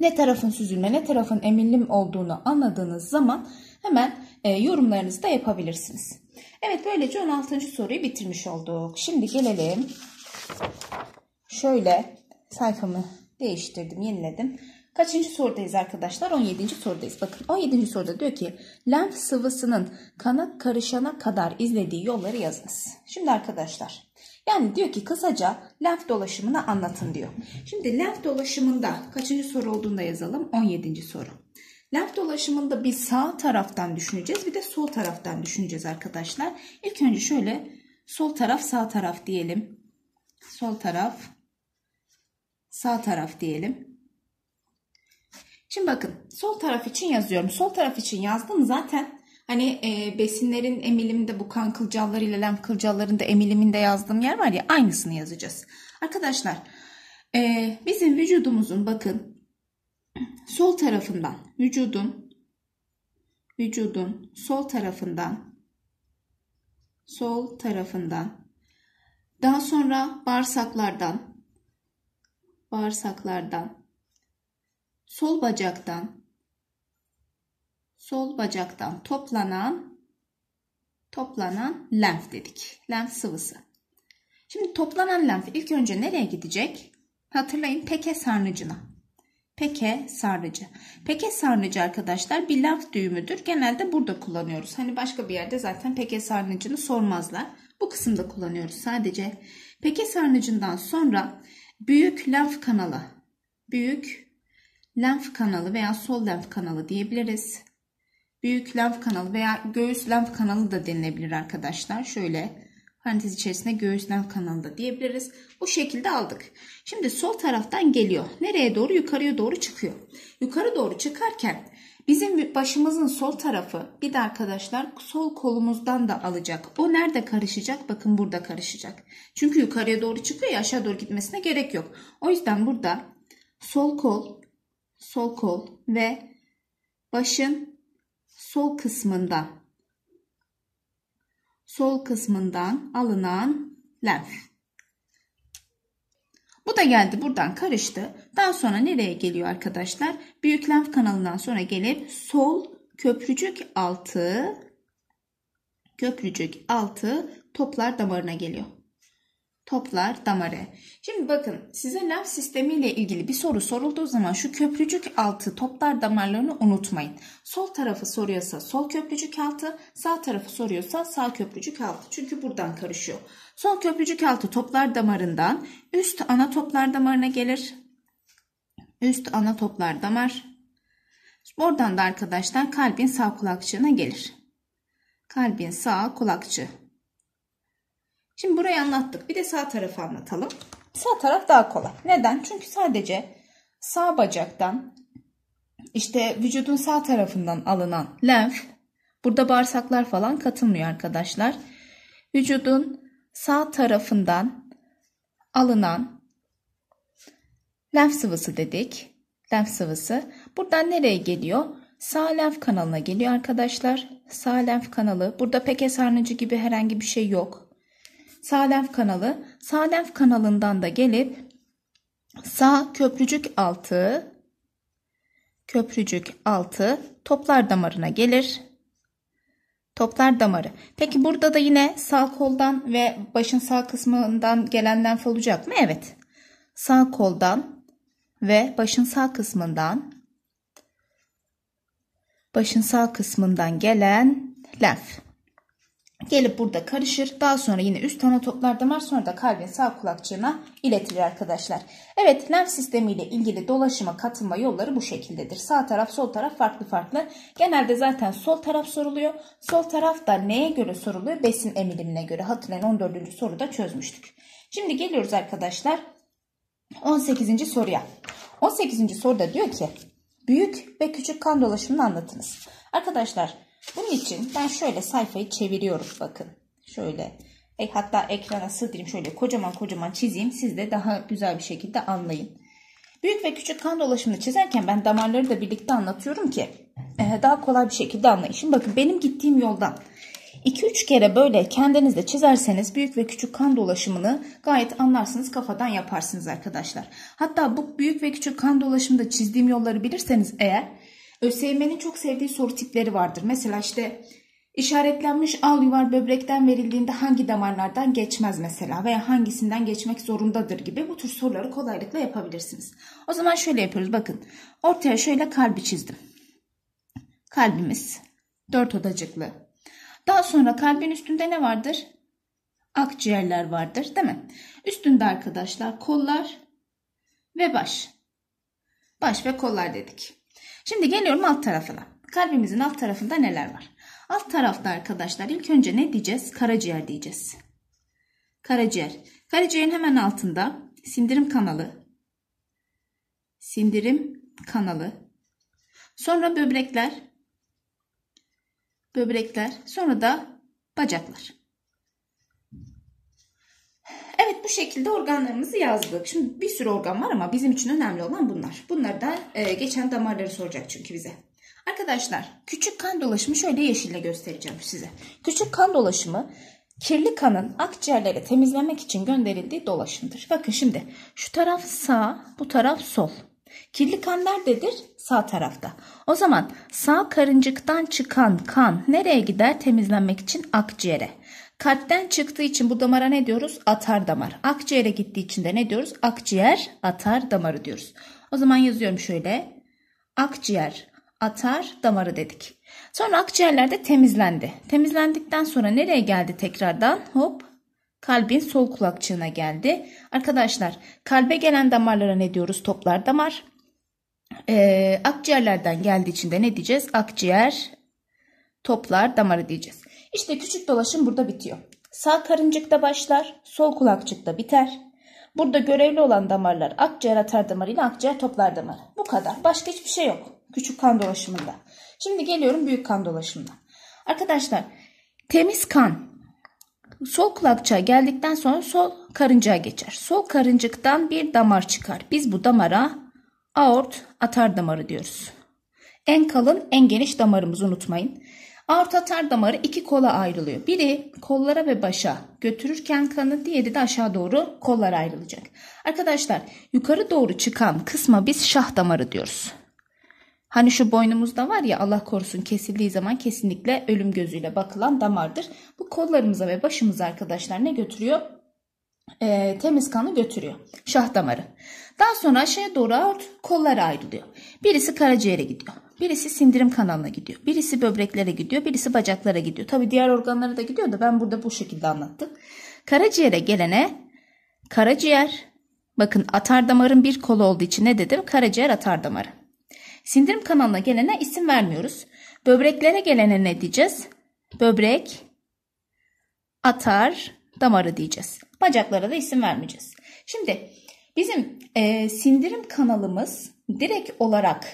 ne tarafın süzülme ne tarafın eminim olduğunu anladığınız zaman hemen e, yorumlarınızı da yapabilirsiniz. Evet böylece 16. soruyu bitirmiş olduk. Şimdi gelelim şöyle sayfamı değiştirdim yeniledim. Kaçıncı sorudayız arkadaşlar? 17. sorudayız. Bakın 17. soruda diyor ki lenf sıvısının kana karışana kadar izlediği yolları yazınız. Şimdi arkadaşlar yani diyor ki kısaca lenf dolaşımını anlatın diyor. Şimdi lenf dolaşımında kaçıncı soru olduğunda yazalım? 17. soru. Lenf dolaşımında bir sağ taraftan düşüneceğiz bir de sol taraftan düşüneceğiz arkadaşlar. İlk önce şöyle sol taraf sağ taraf diyelim. Sol taraf sağ taraf diyelim. Şimdi bakın sol taraf için yazıyorum. Sol taraf için yazdım zaten Hani e, besinlerin emiliminde bu kan kılcalları ile lem kılcallarında emiliminde yazdığım yer var ya aynısını yazacağız. Arkadaşlar e, bizim vücudumuzun bakın sol tarafından vücudun vücudun sol tarafından sol tarafından daha sonra bağırsaklardan bağırsaklardan sol bacaktan sol bacaktan toplanan toplanan lenf dedik. Lenf sıvısı. Şimdi toplanan lenf ilk önce nereye gidecek? Hatırlayın peke sarnıcına. Peke sarnıcı. Peke sarnıcı arkadaşlar bir lenf düğümüdür. Genelde burada kullanıyoruz. Hani başka bir yerde zaten peke sarnıcını sormazlar. Bu kısımda kullanıyoruz sadece. Peke sarnıcından sonra büyük lenf kanalı. Büyük lenf kanalı veya sol lenf kanalı diyebiliriz büyük lenf kanalı veya göğüs lenf kanalı da denilebilir arkadaşlar. Şöyle parantez içerisinde göğüs lenf kanalı da diyebiliriz. Bu şekilde aldık. Şimdi sol taraftan geliyor. Nereye doğru? Yukarıya doğru çıkıyor. Yukarı doğru çıkarken bizim başımızın sol tarafı bir de arkadaşlar sol kolumuzdan da alacak. O nerede karışacak? Bakın burada karışacak. Çünkü yukarıya doğru çıkıyor ya aşağı doğru gitmesine gerek yok. O yüzden burada sol kol, sol kol ve başın sol kısmında sol kısmından alınan lenf. Bu da geldi buradan karıştı. Daha sonra nereye geliyor arkadaşlar? Büyük lenf kanalından sonra gelip sol köprücük altı köprücük altı toplar damarına geliyor toplar damarı. Şimdi bakın size lenf sistemiyle ilgili bir soru sorulduğu zaman şu köprücük altı toplar damarlarını unutmayın. Sol tarafı soruyorsa sol köprücük altı, sağ tarafı soruyorsa sağ köprücük altı. Çünkü buradan karışıyor. Sol köprücük altı toplar damarından üst ana toplar damarına gelir. Üst ana toplar damar. Oradan da arkadaşlar kalbin sağ kulakçığına gelir. Kalbin sağ kulakçığı. Şimdi burayı anlattık. Bir de sağ tarafı anlatalım. Sağ taraf daha kolay. Neden? Çünkü sadece sağ bacaktan işte vücudun sağ tarafından alınan lenf burada bağırsaklar falan katılmıyor arkadaşlar. Vücudun sağ tarafından alınan lenf sıvısı dedik. Lenf sıvısı buradan nereye geliyor? Sağ lenf kanalına geliyor arkadaşlar. Sağ lenf kanalı. Burada pek esarnıcı gibi herhangi bir şey yok. Sadenf kanalı. Sadenf kanalından da gelip sağ köprücük altı köprücük altı toplar damarına gelir. Toplar damarı. Peki burada da yine sağ koldan ve başın sağ kısmından gelen lenf olacak mı? Evet. Sağ koldan ve başın sağ kısmından başın sağ kısmından gelen lenf gelip burada karışır. Daha sonra yine üst ana toplar damar sonra da kalbin sağ kulakçığına iletilir arkadaşlar. Evet lenf sistemi ile ilgili dolaşıma katılma yolları bu şekildedir. Sağ taraf sol taraf farklı farklı. Genelde zaten sol taraf soruluyor. Sol taraf da neye göre soruluyor? Besin emilimine göre. Hatırlayın 14. soruda çözmüştük. Şimdi geliyoruz arkadaşlar 18. soruya. 18. soruda diyor ki büyük ve küçük kan dolaşımını anlatınız. Arkadaşlar bunun için ben şöyle sayfayı çeviriyorum bakın. Şöyle e, hatta ekrana sığdırayım şöyle kocaman kocaman çizeyim. Siz de daha güzel bir şekilde anlayın. Büyük ve küçük kan dolaşımını çizerken ben damarları da birlikte anlatıyorum ki e, daha kolay bir şekilde anlayın. Şimdi bakın benim gittiğim yoldan 2-3 kere böyle kendiniz de çizerseniz büyük ve küçük kan dolaşımını gayet anlarsınız kafadan yaparsınız arkadaşlar. Hatta bu büyük ve küçük kan dolaşımında çizdiğim yolları bilirseniz eğer ÖSYM'nin çok sevdiği soru tipleri vardır. Mesela işte işaretlenmiş al yuvar böbrekten verildiğinde hangi damarlardan geçmez mesela veya hangisinden geçmek zorundadır gibi bu tür soruları kolaylıkla yapabilirsiniz. O zaman şöyle yapıyoruz bakın. Ortaya şöyle kalbi çizdim. Kalbimiz dört odacıklı. Daha sonra kalbin üstünde ne vardır? Akciğerler vardır değil mi? Üstünde arkadaşlar kollar ve baş. Baş ve kollar dedik. Şimdi geliyorum alt tarafına. Kalbimizin alt tarafında neler var? Alt tarafta arkadaşlar ilk önce ne diyeceğiz? Karaciğer diyeceğiz. Karaciğer. Karaciğerin hemen altında sindirim kanalı. Sindirim kanalı. Sonra böbrekler. Böbrekler. Sonra da bacaklar. Evet bu şekilde organlarımızı yazdık. Şimdi bir sürü organ var ama bizim için önemli olan bunlar. Bunlar da e, geçen damarları soracak çünkü bize. Arkadaşlar küçük kan dolaşımı şöyle yeşille göstereceğim size. Küçük kan dolaşımı kirli kanın akciğerlere temizlenmek için gönderildiği dolaşımdır. Bakın şimdi şu taraf sağ bu taraf sol. Kirli kan nerededir? Sağ tarafta. O zaman sağ karıncıktan çıkan kan nereye gider temizlenmek için? Akciğere. Kalpten çıktığı için bu damara ne diyoruz? Atar damar. Akciğere gittiği için de ne diyoruz? Akciğer atar damarı diyoruz. O zaman yazıyorum şöyle. Akciğer atar damarı dedik. Sonra akciğerler de temizlendi. Temizlendikten sonra nereye geldi tekrardan? Hop kalbin sol kulakçığına geldi. Arkadaşlar kalbe gelen damarlara ne diyoruz? Toplar damar. Ee, akciğerlerden geldiği için de ne diyeceğiz? Akciğer toplar damarı diyeceğiz. İşte küçük dolaşım burada bitiyor. Sağ karıncıkta başlar, sol kulakçıkta biter. Burada görevli olan damarlar akciğer atar damarı ile akciğer toplar damarı. Bu kadar. Başka hiçbir şey yok. Küçük kan dolaşımında. Şimdi geliyorum büyük kan dolaşımına. Arkadaşlar temiz kan Sol kulakçığa geldikten sonra sol karıncaya geçer. Sol karıncıktan bir damar çıkar. Biz bu damara aort atar damarı diyoruz. En kalın en geniş damarımızı unutmayın. Aort damarı iki kola ayrılıyor. Biri kollara ve başa götürürken kanı diğeri de aşağı doğru kollar ayrılacak. Arkadaşlar yukarı doğru çıkan kısma biz şah damarı diyoruz. Hani şu boynumuzda var ya Allah korusun kesildiği zaman kesinlikle ölüm gözüyle bakılan damardır. Bu kollarımıza ve başımıza arkadaşlar ne götürüyor? e, temiz kanı götürüyor. Şah damarı. Daha sonra aşağıya doğru aort kollara ayrılıyor. Birisi karaciğere gidiyor. Birisi sindirim kanalına gidiyor. Birisi böbreklere gidiyor. Birisi bacaklara gidiyor. Tabi diğer organlara da gidiyor da ben burada bu şekilde anlattım. Karaciğere gelene karaciğer bakın atar damarın bir kolu olduğu için ne dedim? Karaciğer atar damarı. Sindirim kanalına gelene isim vermiyoruz. Böbreklere gelene ne diyeceğiz? Böbrek atar damarı diyeceğiz. Bacaklara da isim vermeyeceğiz. Şimdi bizim e, sindirim kanalımız direkt olarak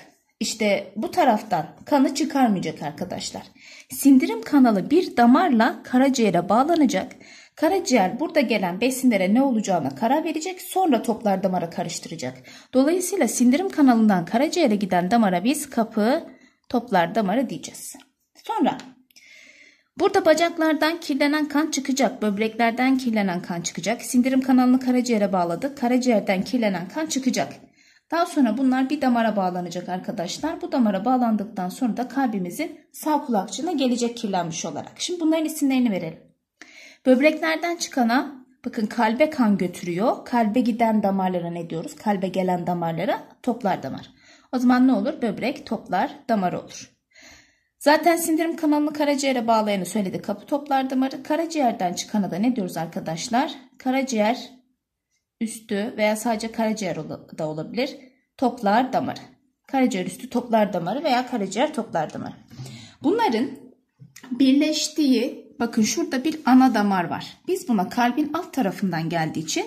işte bu taraftan kanı çıkarmayacak arkadaşlar. Sindirim kanalı bir damarla karaciğere bağlanacak. Karaciğer burada gelen besinlere ne olacağına karar verecek sonra toplar damara karıştıracak. Dolayısıyla sindirim kanalından karaciğere giden damara biz kapı toplar damarı diyeceğiz. Sonra Burada bacaklardan kirlenen kan çıkacak, böbreklerden kirlenen kan çıkacak. Sindirim kanalını karaciğere bağladık. Karaciğerden kirlenen kan çıkacak. Daha sonra bunlar bir damara bağlanacak arkadaşlar. Bu damara bağlandıktan sonra da kalbimizin sağ kulakçığına gelecek kirlenmiş olarak. Şimdi bunların isimlerini verelim. Böbreklerden çıkana bakın kalbe kan götürüyor. Kalbe giden damarlara ne diyoruz? Kalbe gelen damarlara toplar damar. O zaman ne olur? Böbrek toplar damar olur. Zaten sindirim kanalını karaciğere bağlayanı söyledi kapı toplar damarı. Karaciğerden çıkana da ne diyoruz arkadaşlar? Karaciğer üstü veya sadece karaciğer da olabilir. Toplar damarı. Karaciğer üstü toplar damarı veya karaciğer toplar damarı. Bunların birleştiği bakın şurada bir ana damar var. Biz buna kalbin alt tarafından geldiği için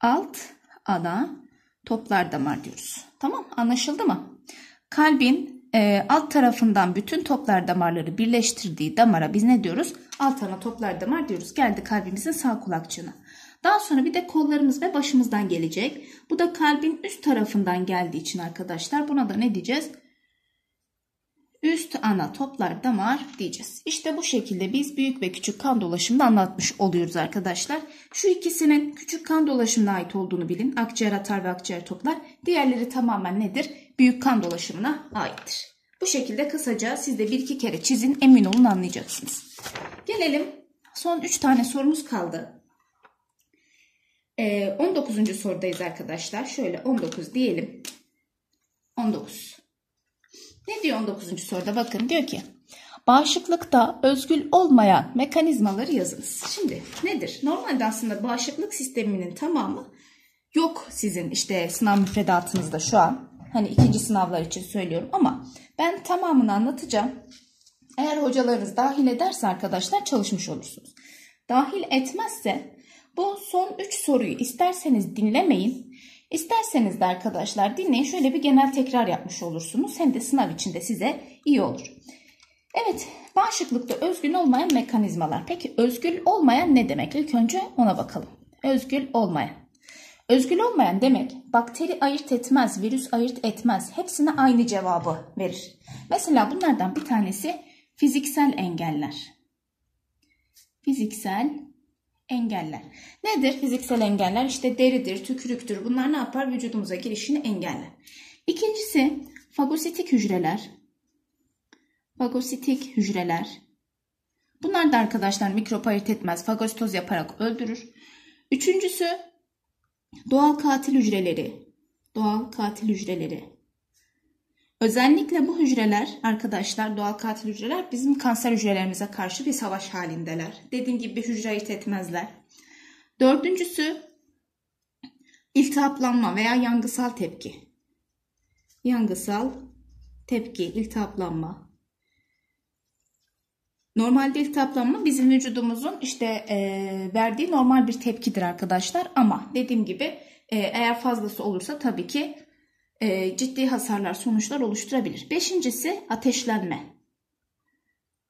alt ana toplar damar diyoruz. Tamam anlaşıldı mı? Kalbin e, alt tarafından bütün toplar damarları birleştirdiği damara biz ne diyoruz? Alt ana toplar damar diyoruz. Geldi kalbimizin sağ kulakçığına. Daha sonra bir de kollarımız ve başımızdan gelecek. Bu da kalbin üst tarafından geldiği için arkadaşlar buna da ne diyeceğiz? Üst ana toplar damar diyeceğiz. İşte bu şekilde biz büyük ve küçük kan dolaşımını anlatmış oluyoruz arkadaşlar. Şu ikisinin küçük kan dolaşımına ait olduğunu bilin. Akciğer atar ve akciğer toplar. Diğerleri tamamen nedir? büyük kan dolaşımına aittir. Bu şekilde kısaca siz de bir iki kere çizin emin olun anlayacaksınız. Gelelim son 3 tane sorumuz kaldı. Ee, 19. sorudayız arkadaşlar. Şöyle 19 diyelim. 19. Ne diyor 19. soruda? Bakın diyor ki bağışıklıkta özgül olmayan mekanizmaları yazınız. Şimdi nedir? Normalde aslında bağışıklık sisteminin tamamı yok sizin işte sınav müfredatınızda şu an. Hani ikinci sınavlar için söylüyorum ama ben tamamını anlatacağım. Eğer hocalarınız dahil ederse arkadaşlar çalışmış olursunuz. Dahil etmezse bu son 3 soruyu isterseniz dinlemeyin. İsterseniz de arkadaşlar dinleyin. Şöyle bir genel tekrar yapmış olursunuz. Hem de sınav içinde size iyi olur. Evet, bağışıklıkta özgün olmayan mekanizmalar. Peki özgül olmayan ne demek? İlk önce ona bakalım. Özgül olmayan. Özgül olmayan demek bakteri ayırt etmez, virüs ayırt etmez. Hepsine aynı cevabı verir. Mesela bunlardan bir tanesi fiziksel engeller. Fiziksel engeller. Nedir fiziksel engeller? İşte deridir, tükürüktür. Bunlar ne yapar? Vücudumuza girişini engeller. İkincisi fagositik hücreler. Fagositik hücreler. Bunlar da arkadaşlar mikrop ayırt etmez. Fagositoz yaparak öldürür. Üçüncüsü Doğal katil hücreleri. Doğal katil hücreleri. Özellikle bu hücreler arkadaşlar doğal katil hücreler bizim kanser hücrelerimize karşı bir savaş halindeler. Dediğim gibi hücre ayırt etmezler. Dördüncüsü iltihaplanma veya yangısal tepki. Yangısal tepki, iltihaplanma. Normal Normalde iltihaplanma bizim vücudumuzun işte e, verdiği normal bir tepkidir arkadaşlar. Ama dediğim gibi e, eğer fazlası olursa tabii ki e, ciddi hasarlar sonuçlar oluşturabilir. Beşincisi ateşlenme.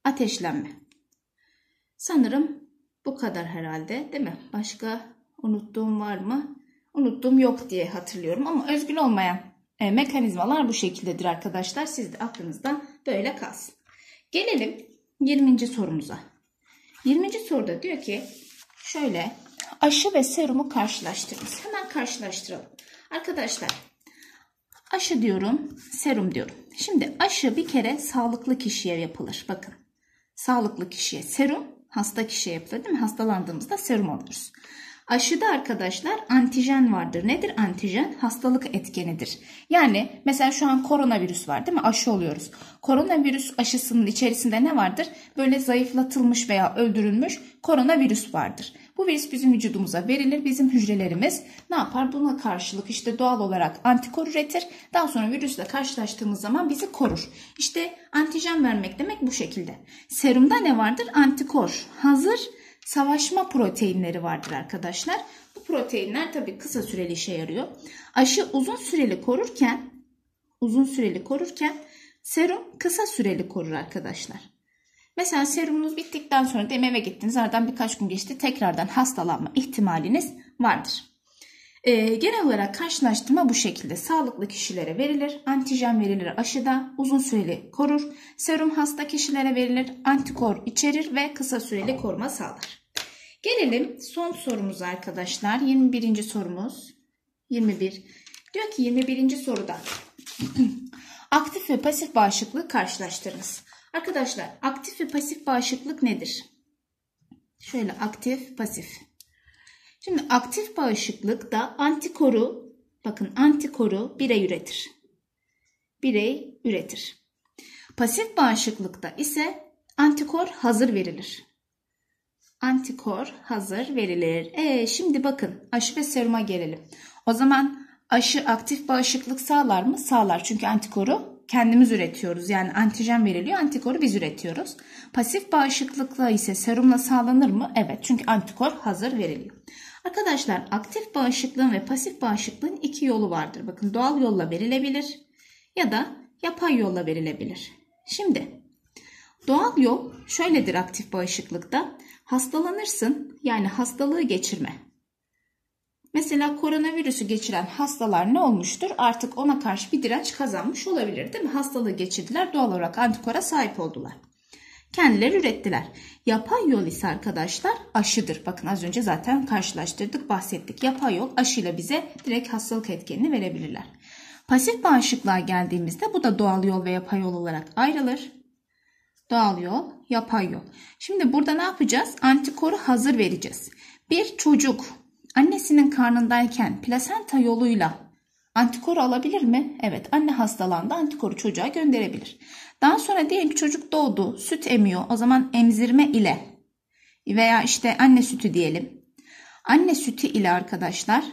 Ateşlenme. Sanırım bu kadar herhalde değil mi? Başka unuttuğum var mı? Unuttuğum yok diye hatırlıyorum ama özgün olmayan e, mekanizmalar bu şekildedir arkadaşlar. Siz de aklınızda böyle kalsın. Gelelim 20. sorumuza. 20. soruda diyor ki şöyle aşı ve serumu karşılaştırırız. Hemen karşılaştıralım. Arkadaşlar aşı diyorum, serum diyorum. Şimdi aşı bir kere sağlıklı kişiye yapılır. Bakın sağlıklı kişiye serum, hasta kişiye yapılır değil mi? Hastalandığımızda serum alıyoruz. Aşıda arkadaşlar antijen vardır. Nedir antijen? Hastalık etkenidir. Yani mesela şu an koronavirüs var değil mi? Aşı oluyoruz. Koronavirüs aşısının içerisinde ne vardır? Böyle zayıflatılmış veya öldürülmüş koronavirüs vardır. Bu virüs bizim vücudumuza verilir. Bizim hücrelerimiz ne yapar? Buna karşılık işte doğal olarak antikor üretir. Daha sonra virüsle karşılaştığımız zaman bizi korur. İşte antijen vermek demek bu şekilde. Serumda ne vardır? Antikor. Hazır savaşma proteinleri vardır arkadaşlar. Bu proteinler tabii kısa süreli işe yarıyor. Aşı uzun süreli korurken uzun süreli korurken serum kısa süreli korur arkadaşlar. Mesela serumunuz bittikten sonra dem eve gittiniz aradan birkaç gün geçti tekrardan hastalanma ihtimaliniz vardır. E, genel olarak karşılaştırma bu şekilde. Sağlıklı kişilere verilir. Antijen verilir aşıda. Uzun süreli korur. Serum hasta kişilere verilir. Antikor içerir ve kısa süreli koruma sağlar. Gelelim son sorumuz arkadaşlar. 21. sorumuz. 21. Diyor ki 21. soruda aktif ve pasif bağışıklık karşılaştırınız. Arkadaşlar aktif ve pasif bağışıklık nedir? Şöyle aktif pasif. Şimdi aktif bağışıklık da antikoru bakın antikoru birey üretir. Birey üretir. Pasif bağışıklıkta ise antikor hazır verilir antikor hazır verilir. E şimdi bakın aşı ve seruma gelelim. O zaman aşı aktif bağışıklık sağlar mı? Sağlar. Çünkü antikoru kendimiz üretiyoruz. Yani antijen veriliyor, antikoru biz üretiyoruz. Pasif bağışıklıkla ise serumla sağlanır mı? Evet. Çünkü antikor hazır veriliyor. Arkadaşlar aktif bağışıklığın ve pasif bağışıklığın iki yolu vardır. Bakın doğal yolla verilebilir ya da yapay yolla verilebilir. Şimdi doğal yol şöyledir aktif bağışıklıkta. Hastalanırsın yani hastalığı geçirme. Mesela koronavirüsü geçiren hastalar ne olmuştur? Artık ona karşı bir direnç kazanmış olabilir değil mi? Hastalığı geçirdiler doğal olarak antikora sahip oldular. Kendileri ürettiler. Yapay yol ise arkadaşlar aşıdır. Bakın az önce zaten karşılaştırdık bahsettik. Yapay yol aşıyla bize direkt hastalık etkenini verebilirler. Pasif bağışıklığa geldiğimizde bu da doğal yol ve yapay yol olarak ayrılır. Doğal yol, yapay yol. Şimdi burada ne yapacağız? Antikoru hazır vereceğiz. Bir çocuk annesinin karnındayken plasenta yoluyla antikoru alabilir mi? Evet anne hastalandı antikoru çocuğa gönderebilir. Daha sonra diyelim çocuk doğdu süt emiyor o zaman emzirme ile veya işte anne sütü diyelim. Anne sütü ile arkadaşlar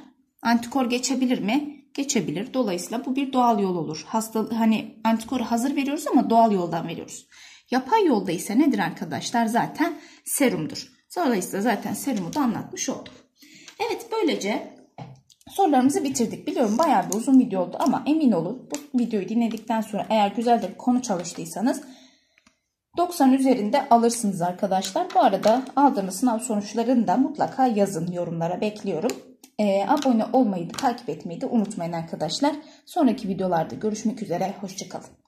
antikor geçebilir mi? Geçebilir. Dolayısıyla bu bir doğal yol olur. Hasta hani antikoru hazır veriyoruz ama doğal yoldan veriyoruz. Yapay yolda ise nedir arkadaşlar? Zaten serumdur. Dolayısıyla zaten serumu da anlatmış olduk. Evet böylece sorularımızı bitirdik. Biliyorum bayağı bir uzun video oldu ama emin olun bu videoyu dinledikten sonra eğer güzel bir konu çalıştıysanız 90 üzerinde alırsınız arkadaşlar. Bu arada aldığınız sınav sonuçlarını da mutlaka yazın yorumlara bekliyorum. E, abone olmayı da takip etmeyi de unutmayın arkadaşlar. Sonraki videolarda görüşmek üzere. Hoşçakalın.